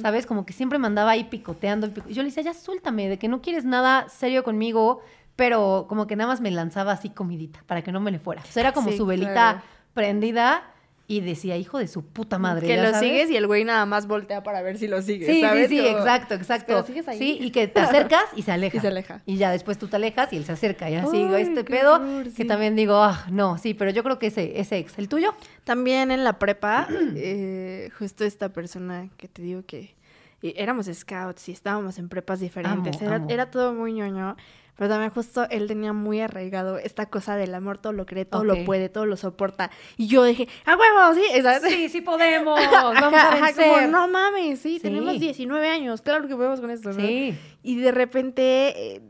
¿Sabes? Como que siempre me andaba ahí picoteando. Yo le decía, ya suéltame, de que no quieres nada serio conmigo, pero como que nada más me lanzaba así comidita para que no me le fuera. O sea, era como su velita prendida y decía, hijo de su puta madre. Que lo sigues y el güey nada más voltea para ver si lo sigues. Sí, ¿sabes? sí, sí, exacto, pues, exacto. Sí, y que te acercas y se aleja. Y se aleja. Y ya después tú te alejas y él se acerca. Y así, este pedo, que también digo, ah, no, sí, pero yo creo que ese, ese ex, ¿el tuyo? También en la prepa, eh, justo esta persona que te digo que eh, éramos scouts y estábamos en prepas diferentes. era, era todo muy ñoño. Pero también justo él tenía muy arraigado esta cosa del amor, todo lo cree, todo lo puede, todo lo soporta. Y yo dije, ¡ah, huevo! Sí, sí, sí podemos. Vamos a vencer. no mames, sí, tenemos 19 años, claro que podemos con esto, ¿no? Y de repente, eh,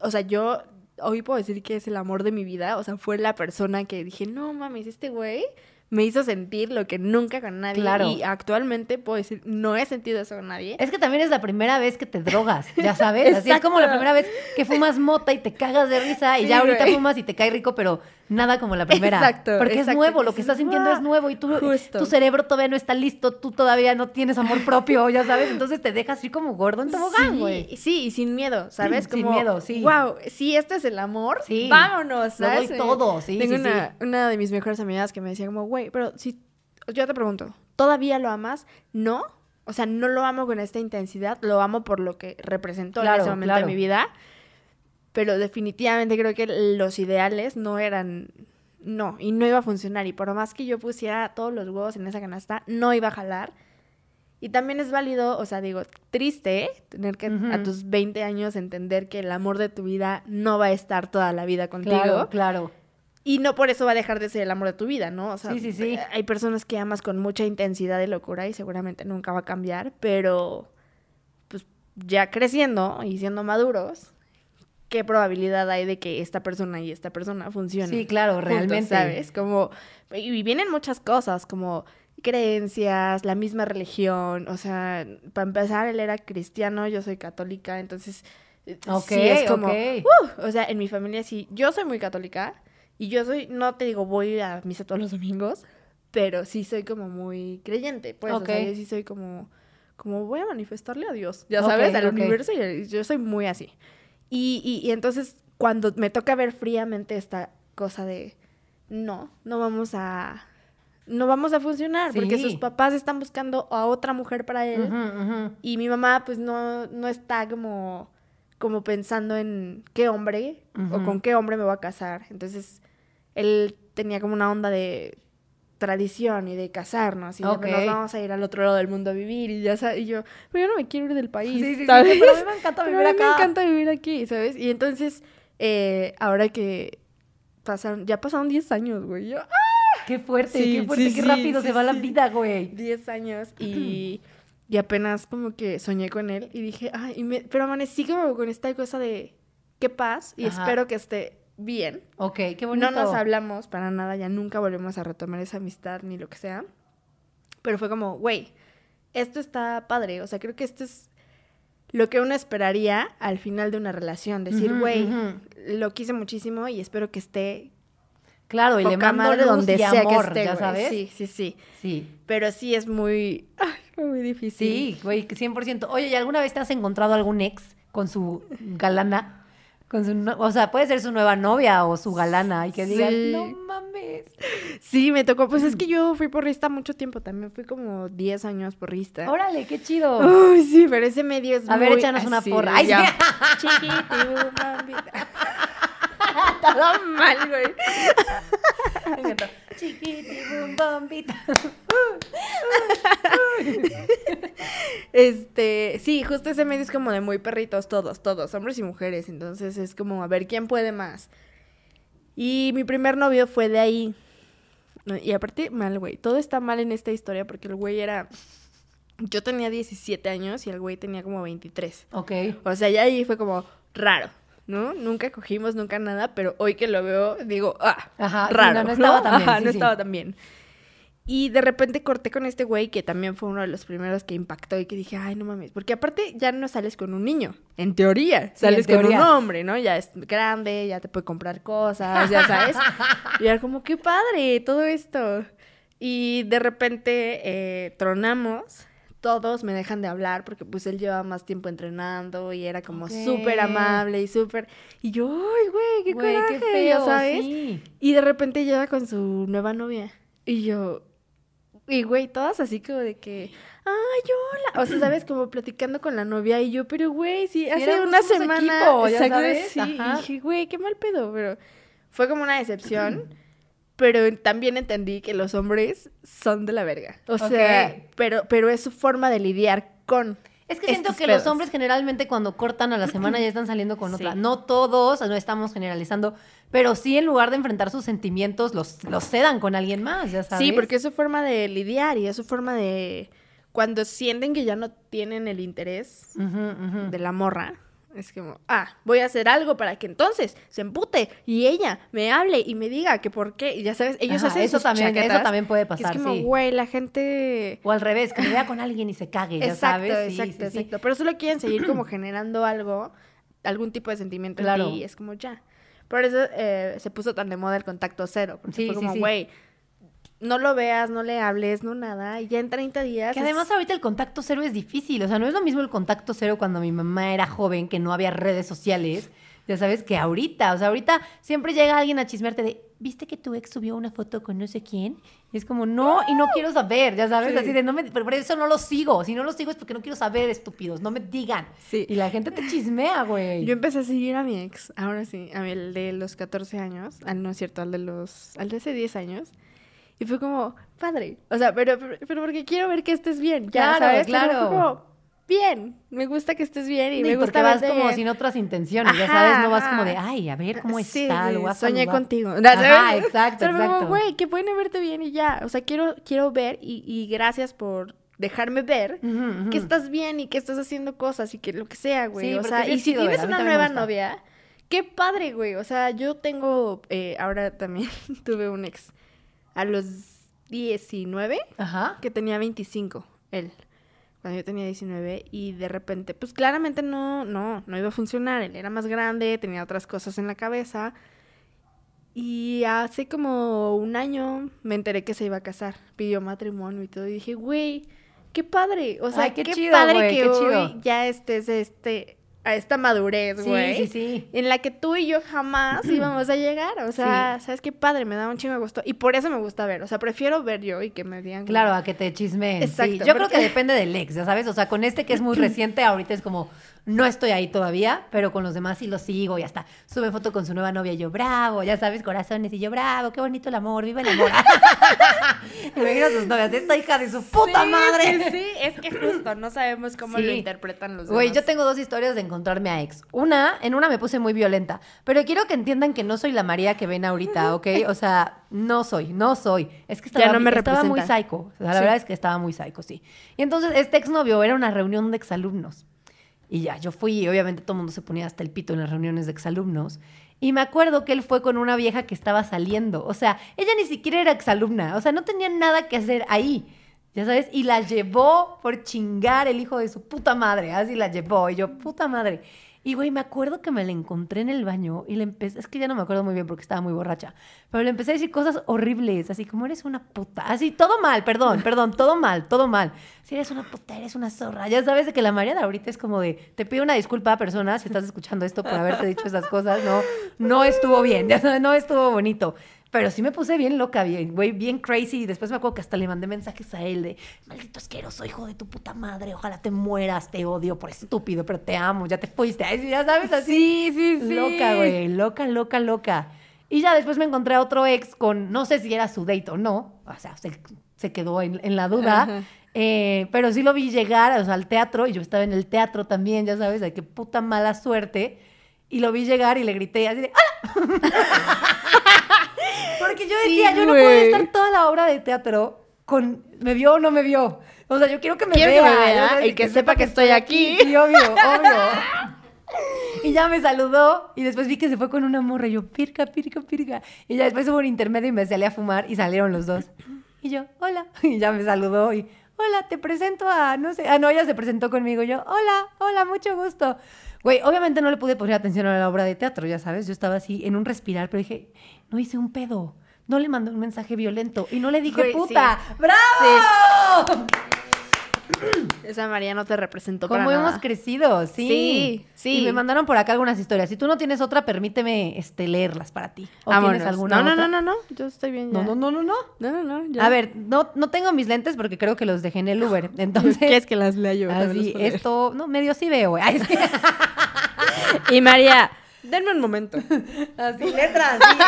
o sea, yo hoy puedo decir que es el amor de mi vida. O sea, fue la persona que dije, no mames, este güey me hizo sentir lo que nunca con nadie. Y actualmente puedo decir, no he sentido eso con nadie. Es que también es la primera vez que te drogas, ya sabes. Así es como la primera vez que fumas mota y te cagas de risa y ya ahorita fumas y te cae rico, pero nada como la primera. Exacto. Porque es nuevo, lo que estás sintiendo es ah, nuevo y tú, tu cerebro todavía no está listo, tú todavía no tienes amor propio, ya sabes. Entonces te dejas ir como gordo en tobogán, güey. Sí, y sin miedo, ¿sabes? Como, sin miedo, sí. Wow, si este es el amor. Vámonos, ¿sabes? Lo doy todo, sí. Tengo sí, una, una de mis mejores amigas que me decía como, güey, pero si, yo te pregunto, ¿todavía lo amas? No. O sea, no lo amo con esta intensidad, lo amo por lo que representó en ese momento de mi vida pero definitivamente creo que los ideales no eran, no, y no iba a funcionar. Y por más que yo pusiera todos los huevos en esa canasta, no iba a jalar. Y también es válido, o sea, digo, triste tener que a tus 20 años entender que el amor de tu vida no va a estar toda la vida contigo. Claro, claro. Y no por eso va a dejar de ser el amor de tu vida, ¿no? O sí, sí, sí. hay personas que amas con mucha intensidad y locura y seguramente nunca va a cambiar, pero pues ya creciendo y siendo maduros, qué probabilidad hay de que esta persona y esta persona funcionen. Sí, claro, realmente. ¿Sabes? Como, y vienen muchas cosas, como creencias, la misma religión, o sea, para empezar, él era cristiano, yo soy católica, entonces... Eh, sí, es como, uh", o sea, en mi familia sí, yo soy muy católica y yo soy, no te digo voy a misa todos los domingos, pero sí soy como muy creyente, pues, sí soy como, como voy a manifestarle a Dios, ya sabes, al universo, yo soy muy así. Y, y, entonces cuando me toca ver fríamente esta cosa de, no, no vamos a, no vamos a funcionar porque sus papás están buscando a otra mujer para él y mi mamá pues no, no está como, como pensando en qué hombre o con qué hombre me voy a casar. Entonces él tenía como una onda de tradición y de casarnos y nos vamos a ir al otro lado del mundo a vivir y ya sabes, y yo, pero yo no me quiero ir del país, ¿sabes? pero a mí me encanta vivir me encanta vivir aquí, ¿sabes? Y entonces, eh, ahora que pasaron, ya pasaron 10 años, güey, yo, ¡ah! Qué fuerte, qué fuerte, qué rápido se va la vida, güey. 10 años y, y apenas como que soñé con él y dije, ay, me, pero amanecí como con esta cosa de qué paz y espero que esté bien. Ok, qué bonito. No nos hablamos para nada, ya nunca volvemos a retomar esa amistad ni lo que sea. Pero fue como, güey, esto está padre. O sea, creo que esto es lo que uno esperaría al final de una relación. Decir, güey, lo quise muchísimo y espero que esté. Claro, y le mando donde sea que esté, sabes? Sí, sí, sí. Sí. Pero sí es muy, muy difícil. Sí, güey, 100%. Oye, ¿y alguna vez te has encontrado algún ex con su galana con su o sea, puede ser su nueva novia o su galana y que sí. no mames. Sí, me tocó. Pues es mm. que yo fui porrista mucho tiempo también. Fui como 10 años porrista. Órale, qué chido. Uy, sí, pero ese medio es A ver, échanos una porra. Ay, Chiquito, mami. Todo mal, güey chiquiti, un bombita. este, sí, justo ese medio es como de muy perritos todos, todos, hombres y mujeres. Entonces es como, a ver, ¿quién puede más? Y mi primer novio fue de ahí. Y aparte, mal, güey. Todo está mal en esta historia porque el güey era... Yo tenía 17 años y el güey tenía como 23. Ok. O sea, ya ahí fue como raro. ¿no? Nunca cogimos, nunca nada, pero hoy que lo veo, digo, ah, raro. No, estaba tan bien. Y de repente corté con este güey que también fue uno de los primeros que impactó y que dije, ay, no mames. Porque aparte ya no sales con un niño, en teoría. Sales con un hombre, ¿no? Ya es grande, ya te puede comprar cosas, ya sabes. y era como, qué padre todo esto. Y de repente eh, tronamos todos me dejan de hablar porque pues él lleva más tiempo entrenando y era como súper amable y súper... Y yo, ¡ay, güey, qué feo, ¿sabes? Y de repente llega con su nueva novia y yo... Y güey, todas así como de que, ay, hola. O sea, sabes, como platicando con la novia y yo, pero güey, sí, hace una semana. ya sabes? Sí, dije, güey, qué mal pedo, pero fue como una decepción. pero también entendí que los hombres son de la verga. O sea, pero, pero es su forma de lidiar con. Es que siento que los hombres generalmente cuando cortan a la semana ya están saliendo con otra. No todos, no estamos generalizando, pero sí en lugar de enfrentar sus sentimientos, los, los cedan con alguien más, ya sabes. Sí, porque es su forma de lidiar y es su forma de. Cuando sienten que ya no tienen el interés de la morra, es como, ah, voy a hacer algo para que entonces se empute y ella me hable y me diga que por qué. Y ya sabes, ellos hacen eso también. Eso también puede pasar. es como, güey, la gente. O al revés, que me vea con alguien y se cague, ya exacto, sabes. Sí, exacto, exacto. Pero solo quieren seguir como generando algo, algún tipo de sentimiento Y es como, ya. Por eso eh, se puso tan de moda el contacto cero. Porque fue como, güey no lo veas, no le hables, no nada, y ya en 30 días. Que además ahorita el contacto cero es difícil, o sea, no es lo mismo el contacto cero cuando mi mamá era joven, que no había redes sociales, ya sabes, que ahorita, o sea, ahorita siempre llega alguien a chismearte de, ¿viste que tu ex subió una foto con no sé quién? Y es como, no, y no quiero saber, ya sabes, así de, no me, pero por eso no lo sigo, si no lo sigo es porque no quiero saber, estúpidos, no me digan. Sí. Y la gente te chismea, güey. Yo empecé a seguir a mi ex, ahora sí, a mí, el de los 14 años, no es cierto, al de los, al de hace 10 años. Y fue como, padre. O sea, pero, pero, porque quiero ver que estés bien. Ya, claro, ¿sabes? claro. Como, bien, me gusta que estés bien y, me gusta vas como sin otras intenciones, ya sabes, no vas como de, ay, a ver cómo está, soñé contigo. ah exacto, Pero como, güey, que pueden verte bien y ya, o sea, quiero, quiero ver y, gracias por dejarme ver que estás bien y que estás haciendo cosas y que lo que sea, güey, o sea, y si tienes una nueva novia... Qué padre, güey. O sea, yo tengo, eh, ahora también tuve un ex a los 19, que tenía 25, él, cuando yo tenía 19, y de repente, pues claramente no, no, no iba a funcionar, él era más grande, tenía otras cosas en la cabeza, y hace como un año me enteré que se iba a casar, pidió matrimonio y todo, y dije, güey, qué padre, o sea, qué, padre que qué chido. ya estés, este, a esta madurez, güey. Sí, sí, sí. En la que tú y yo jamás íbamos a llegar. O sea, ¿sabes qué padre? Me da un chingo de gusto. Y por eso me gusta ver. O sea, prefiero ver yo y que me digan. Claro, a que te chisme Exacto. Yo creo que depende del ex, ya sabes. O sea, con este que es muy reciente, ahorita es como, no estoy ahí todavía, pero con los demás sí lo sigo y hasta sube foto con su nueva novia y yo, bravo, ya sabes, corazones y yo, bravo, qué bonito el amor, viva el amor. me sus novias, esta hija de su puta madre. Sí, es que justo, no sabemos cómo lo interpretan los demás. Güey, yo tengo dos historias de encontrarme a ex. Una, en una me puse muy violenta, pero quiero que entiendan que no soy la María que ven ahorita, ¿ok? O sea, no soy, no soy. Es que estaba, me estaba muy psycho. la verdad es que estaba muy psycho, sí. Y entonces este exnovio era una reunión de exalumnos. Y ya, yo fui obviamente todo el mundo se ponía hasta el pito en las reuniones de exalumnos. Y me acuerdo que él fue con una vieja que estaba saliendo. O sea, ella ni siquiera era exalumna. O sea, no tenía nada que hacer ahí. Ya sabes, y la llevó por chingar el hijo de su puta madre. Así la llevó. Y yo, puta madre. Y güey, me acuerdo que me la encontré en el baño y le empecé, es que ya no me acuerdo muy bien porque estaba muy borracha, pero le empecé a decir cosas horribles, así como eres una puta, así todo mal, perdón, perdón, todo mal, todo mal. Si eres una puta, eres una zorra. Ya sabes de que la Mariana ahorita es como de, te pido una disculpa, persona, si estás escuchando esto por haberte dicho esas cosas, no, no estuvo bien, ya sabes, no estuvo bonito. Pero sí me puse bien loca, bien, güey, bien crazy. Y después me acuerdo que hasta le mandé mensajes a él de, maldito soy hijo de tu puta madre, ojalá te mueras, te odio por estúpido, pero te amo, ya te fuiste. Ay, ya sabes, así. Sí, sí, sí. Loca, güey, loca, loca, loca. Y ya después me encontré a otro ex con, no sé si era su date o no, o sea, se, quedó en, la duda. Eh, pero sí lo vi llegar al teatro y yo estaba en el teatro también, ya sabes, de qué puta mala suerte. Y lo vi llegar y le grité así de ¡Hola! Porque yo decía, yo no puedo estar toda la obra de teatro con me vio o no me vio. O sea, yo quiero que me vea. Que y que, sepa que estoy aquí. obvio, obvio. Y ya me saludó y después vi que se fue con una morra. Y yo, pirca, pirca, pirca. Y ya después hubo un intermedio y me salí a fumar y salieron los dos. Y yo, hola. Y ya me saludó y, hola, te presento a, no sé, ah, no, ella se presentó conmigo. yo, hola, hola, mucho gusto. Güey, obviamente no le pude poner atención a la obra de teatro, ya sabes. Yo estaba así en un respirar, pero dije, no hice un pedo. No le mandé un mensaje violento y no le dije, puta, ¡bravo! Esa María no te representó como hemos crecido? Sí. Sí, sí. Y me mandaron por acá algunas historias. Si tú no tienes otra, permíteme este, leerlas para ti. ¿O tienes alguna no, no, no, no, no. Yo estoy bien No, no, no, no, no. A ver, no, no tengo mis lentes porque creo que los dejé en el Uber. Entonces... es que las lea yo? Así, esto... No, medio sí veo. y María... Denme un momento. Así, letras, así,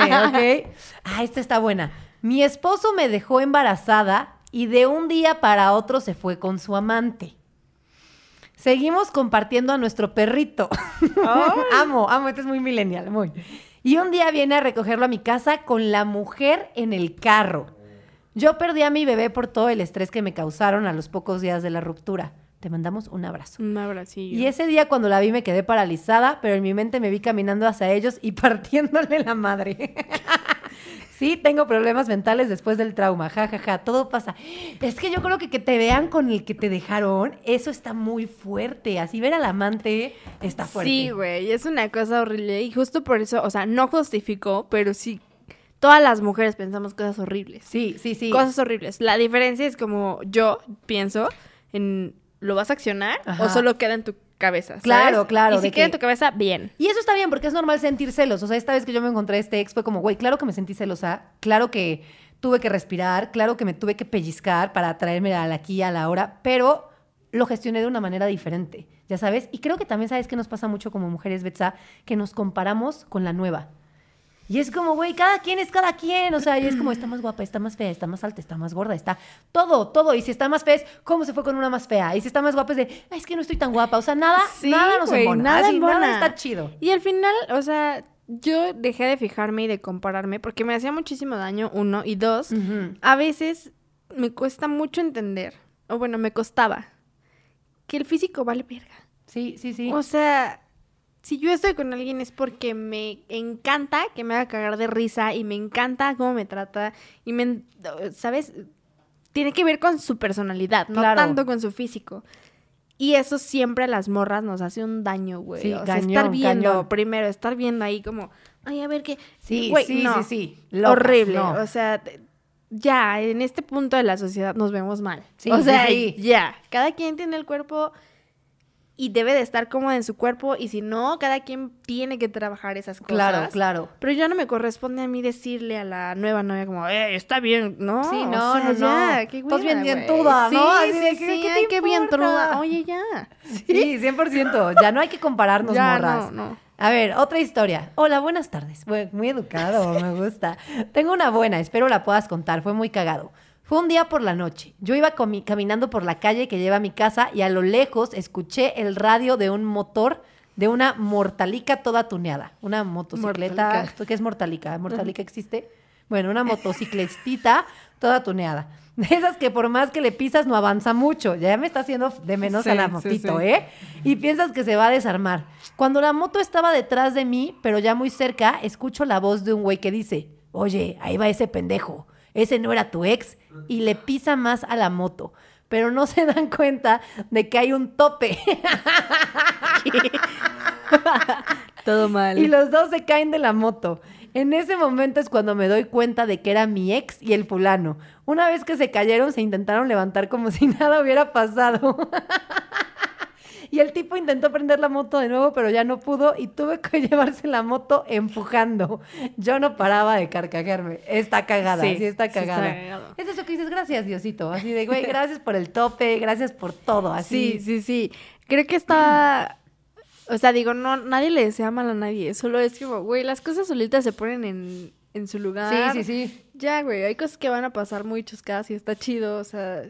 enorme, ¿ok? Ah, esta está buena. Mi esposo me dejó embarazada y de un día para otro se fue con su amante. Seguimos compartiendo a nuestro perrito. amo, amo, este es muy millennial, muy. Y un día viene a recogerlo a mi casa con la mujer en el carro. Yo perdí a mi bebé por todo el estrés que me causaron a los pocos días de la ruptura. Te mandamos un abrazo. Un abracillo. Y ese día cuando la vi me quedé paralizada, pero en mi mente me vi caminando hacia ellos y partiéndole la madre. Sí, tengo problemas mentales después del trauma, jajaja, ja, ja, todo pasa. Es que yo creo que que te vean con el que te dejaron, eso está muy fuerte. Así ver al amante está fuerte. Sí, güey, es una cosa horrible. Y justo por eso, o sea, no justificó, pero sí todas las mujeres pensamos cosas horribles. Sí, sí, sí. Cosas horribles. La diferencia es como yo pienso en lo vas a accionar o solo queda en tu cabezas, Claro, claro. Y si queda en tu cabeza, bien. Y eso está bien, porque es normal sentir celos. O sea, esta vez que yo me encontré a este ex fue como, güey, claro que me sentí celosa, claro que tuve que respirar, claro que me tuve que pellizcar para traerme a la aquí, a la hora, pero lo gestioné de una manera diferente, ya sabes. Y creo que también sabes que nos pasa mucho como mujeres, Betsa, que nos comparamos con la nueva. Y es como, güey, cada quien es cada quien. O sea, y es como, está más guapa, está más fea, está más alta, está más gorda, está todo, todo. Y si está más fea es, ¿cómo se fue con una más fea? Y si está más guapa es de, es que no estoy tan guapa. O sea, nada, nada nos Nada, nada está chido. Y al final, o sea, yo dejé de fijarme y de compararme porque me hacía muchísimo daño, uno. Y dos, a veces me cuesta mucho entender, o bueno, me costaba, que el físico vale verga. Sí, sí, sí. O sea, si yo estoy con alguien es porque me encanta que me haga cagar de risa y me encanta cómo me trata y me, ¿sabes? Tiene que ver con su personalidad, no tanto con su físico. Y eso siempre a las morras nos hace un daño, güey. Sí, o sea, estar viendo primero, estar viendo ahí como, ay, a ver qué. Sí, sí, sí, horrible. O sea, ya en este punto de la sociedad nos vemos mal. o sea, ya. Cada quien tiene el cuerpo y debe de estar cómoda en su cuerpo y si no, cada quien tiene que trabajar esas cosas. Claro, claro. Pero ya no me corresponde a mí decirle a la nueva novia como, eh, está bien, ¿no? Sí, no, no, no. Estás bien dientuda, ¿no? Sí, sí, sí, ¿qué, bien truda. Oye, ya. Sí, 100%. Ya no hay que compararnos, ya, morras. No, no. A ver, otra historia. Hola, buenas tardes. muy educado, me gusta. Tengo una buena, espero la puedas contar. Fue muy cagado. Fue un día por la noche. Yo iba caminando por la calle que lleva a mi casa y a lo lejos escuché el radio de un motor de una mortalica toda tuneada. Una motocicleta. ¿Qué es mortalica? ¿Mortalica existe? Bueno, una motocicletita toda tuneada. De esas que por más que le pisas no avanza mucho. Ya me está haciendo de menos a la motito, ¿eh? Y piensas que se va a desarmar. Cuando la moto estaba detrás de mí, pero ya muy cerca, escucho la voz de un güey que dice, oye, ahí va ese pendejo. Ese no era tu ex y le pisa más a la moto, pero no se dan cuenta de que hay un tope. Todo mal. Y los dos se caen de la moto. En ese momento es cuando me doy cuenta de que era mi ex y el fulano. Una vez que se cayeron, se intentaron levantar como si nada hubiera pasado. Y el tipo intentó prender la moto de nuevo, pero ya no pudo y tuve que llevarse la moto empujando. Yo no paraba de carcajearme. Está cagada, sí, está cagada. Eso es eso que dices, gracias Diosito. Así de, güey, gracias por el tope, gracias por todo. Así. Sí, sí, sí. Creo que está... O sea, digo, no, nadie le desea mal a nadie. Solo es como, güey, las cosas solitas se ponen en, su lugar. Sí, sí, sí. Ya, güey, hay cosas que van a pasar muchos casi. y está chido. O sea,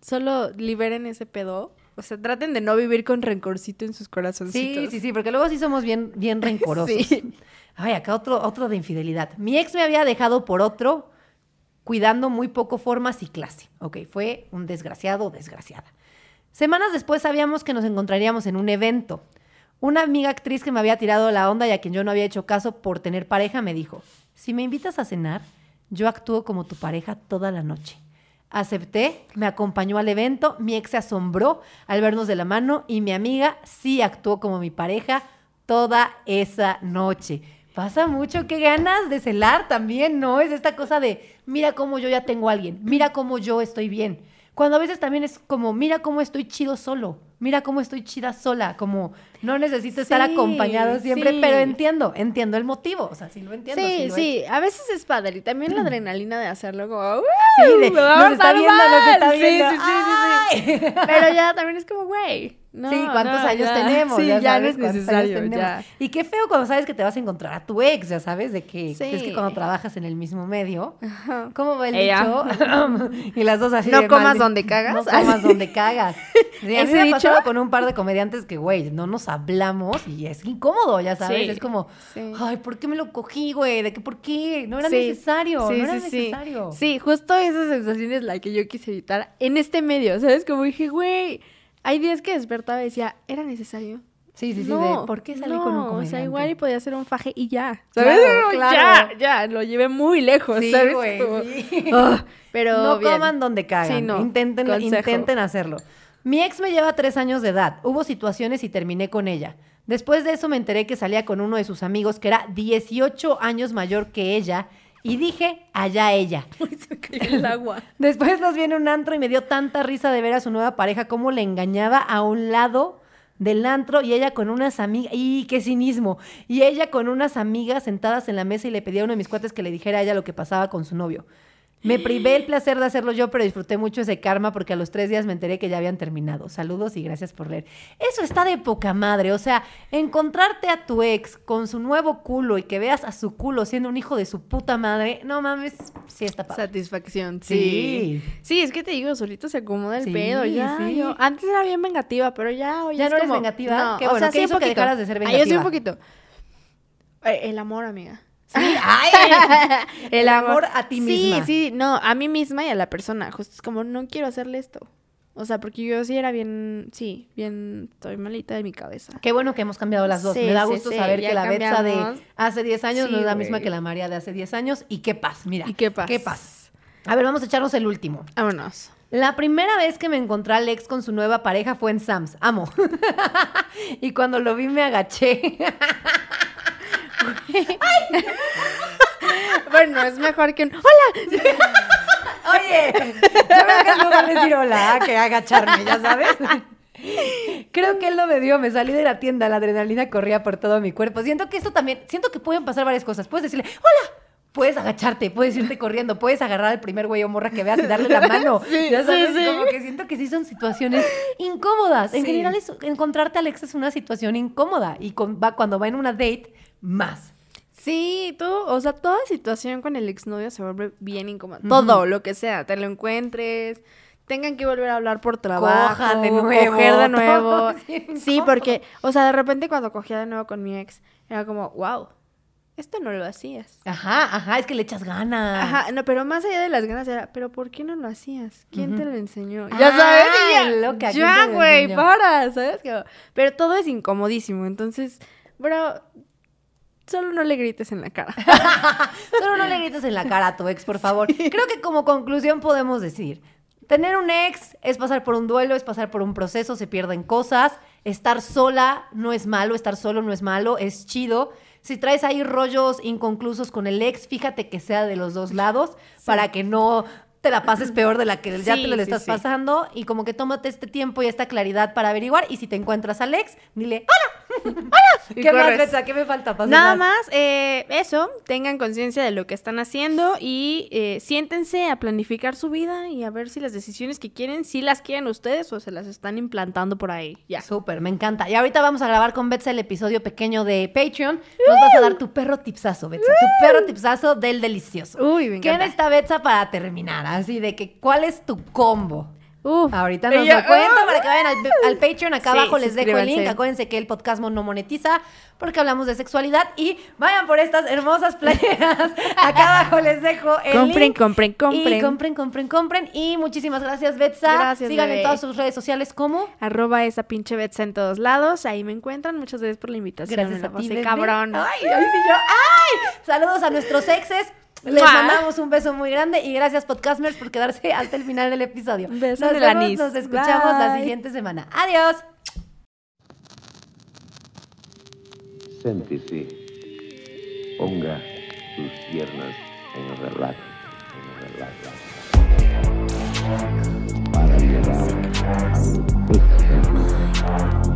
solo liberen ese pedo se traten de no vivir con rencorcito en sus corazones. Sí, sí, sí, porque luego sí somos bien, bien rencorosos. Ay, acá otro, otro de infidelidad. Mi ex me había dejado por otro, cuidando muy poco formas y clase. Ok, fue un desgraciado desgraciada. Semanas después sabíamos que nos encontraríamos en un evento. Una amiga actriz que me había tirado la onda y a quien yo no había hecho caso por tener pareja me dijo, si me invitas a cenar, yo actúo como tu pareja toda la noche. Acepté, me acompañó al evento, mi ex se asombró al vernos de la mano y mi amiga sí actuó como mi pareja toda esa noche. Pasa mucho, qué ganas de celar también, ¿no? Es esta cosa de, mira cómo yo ya tengo a alguien, mira cómo yo estoy bien. Cuando a veces también es como, mira cómo estoy chido solo mira cómo estoy chida sola, como no necesito estar acompañado siempre, pero entiendo, entiendo el motivo, o sea, sí lo entiendo. Sí, sí, a veces es padre y también la adrenalina de hacerlo como, sí, está viendo, está Sí, sí, sí, Pero ya también es como, güey. sí, ¿cuántos años tenemos? Sí, ya, no es necesario. Ya. Y qué feo cuando sabes que te vas a encontrar a tu ex, ya sabes, de que sí. es que cuando trabajas en el mismo medio, como ¿cómo va el dicho? y las dos así. No comas donde cagas. No comas donde cagas. Ese dicho con un par de comediantes que, güey, no nos hablamos y es incómodo, ya sabes. es como, ay, ¿por qué me lo cogí, güey? ¿De qué? ¿Por qué? No era necesario, no era necesario. Sí, justo esa sensación es la que yo quise evitar en este medio, ¿sabes? Como dije, güey, hay días que despertaba y decía, era necesario. Sí, sí, sí, no, por qué salí con un comediante. O sea, igual y podía hacer un faje y ya. ¿Sabes? Ya, ya, lo llevé muy lejos, ¿sabes? Ah, pero no toman coman donde cagan. no. intenten, intenten hacerlo. Mi ex me lleva tres años de edad. Hubo situaciones y terminé con ella. Después de eso me enteré que salía con uno de sus amigos que era 18 años mayor que ella y dije, allá ella. se el agua. Después nos viene un antro y me dio tanta risa de ver a su nueva pareja cómo le engañaba a un lado del antro y ella con unas amigas, y qué cinismo, y ella con unas amigas sentadas en la mesa y le pedía a uno de mis cuates que le dijera a ella lo que pasaba con su novio. Me privé el placer de hacerlo yo, pero disfruté mucho ese karma porque a los tres días me enteré que ya habían terminado. Saludos y gracias por leer. Eso está de poca madre. O sea, encontrarte a tu ex con su nuevo culo y que veas a su culo siendo un hijo de su puta madre, no mames, sí está padre. Satisfacción, sí. Sí, es que te digo, solito se acomoda el pedo. antes era bien vengativa, pero ya hoy Ya no eres vengativa. Qué o sea, ¿qué que de ser vengativa? yo un poquito. Eh, el amor, amiga el amor a ti misma. Sí, sí, no, a mí misma y a la persona. Justo es como, no quiero hacerle esto. O sea, porque yo sí era bien, sí, bien, estoy malita de mi cabeza. Qué bueno que hemos cambiado las dos. Me da gusto saber que la Betsa de hace 10 años no es la misma que la María de hace 10 años. Y qué paz, mira. Y qué paz. Qué paz. A ver, vamos a echarnos el último. Vámonos. La primera vez que me encontré a Alex con su nueva pareja fue en Sam's. Amo. y cuando lo vi me agaché. bueno, es mejor que un ¡Hola! Oye, yo me que es decir hola, que agacharme, ya sabes. Creo que él no me dio, me salí de la tienda, la adrenalina corría por todo mi cuerpo. Siento que esto también, siento que pueden pasar varias cosas. Puedes decirle, hola, puedes agacharte, puedes irte corriendo, puedes agarrar al primer güey o morra que veas y darle la mano. ya sabes, como que siento que sí son situaciones incómodas. En general, encontrarte a Alexa es una situación incómoda y cuando va en una date más. Sí, tú, o sea, toda situación con el exnovio se vuelve bien incómoda. Todo, lo que sea, te lo encuentres, tengan que volver a hablar por trabajo, de nuevo, coger de nuevo. Sí, porque, o sea, de repente cuando cogía de nuevo con mi ex, era como, wow, esto no lo hacías. Ajá, ajá, es que le echas ganas. Ajá, no, pero más allá de las ganas era, pero ¿por qué no lo hacías? ¿Quién te lo enseñó? ya sabes, ya, loca, ya, güey, para, ¿sabes? Pero todo es incomodísimo, entonces, bro, Solo no le grites en la cara. Solo no le grites en la cara a tu ex, por favor. Creo que como conclusión podemos decir, tener un ex es pasar por un duelo, es pasar por un proceso, se pierden cosas. Estar sola no es malo, estar solo no es malo, es chido. Si traes ahí rollos inconclusos con el ex, fíjate que sea de los dos lados para que no te la pases peor de la que ya te le estás pasando y como que tómate este tiempo y esta claridad para averiguar y si te encuentras al ex, dile, "Hola, ¿Qué más, Betsa? ¿Qué me falta? Nada más, eh, eso, tengan conciencia de lo que están haciendo y eh, siéntense a planificar su vida y a ver si las decisiones que quieren, si las quieren ustedes o se las están implantando por ahí. Ya. Súper, me encanta. Y ahorita vamos a grabar con Betsa el episodio pequeño de Patreon. Nos vas a dar tu perro tipsazo, Betsa. Tu perro tipsazo del delicioso. Uy, me encanta. ¿Quién está Betsa para terminar? Así de que, ¿cuál es tu combo? Ahorita nos lo para que vayan al, ¡ah! Patreon. Acá abajo les dejo el link. Acuérdense que el podcast no monetiza porque hablamos de sexualidad. Y vayan por estas hermosas playeras. Acá abajo les dejo el link. Compren, compren, compren compren. compren, compren, Y muchísimas gracias, Betsa. síganme en todas sus redes sociales como... Arroba esa pinche Betsa en todos lados. Ahí me encuentran. Muchas gracias por la invitación. Gracias a ti, cabrón. Ay, sí, yo. ¡Ay! Saludos a nuestros exes. Les mandamos un beso muy grande y gracias Podcastmers por quedarse hasta el final del episodio. Besos nos, de vemos, nos escuchamos la siguiente semana. Adiós. ponga sus piernas en en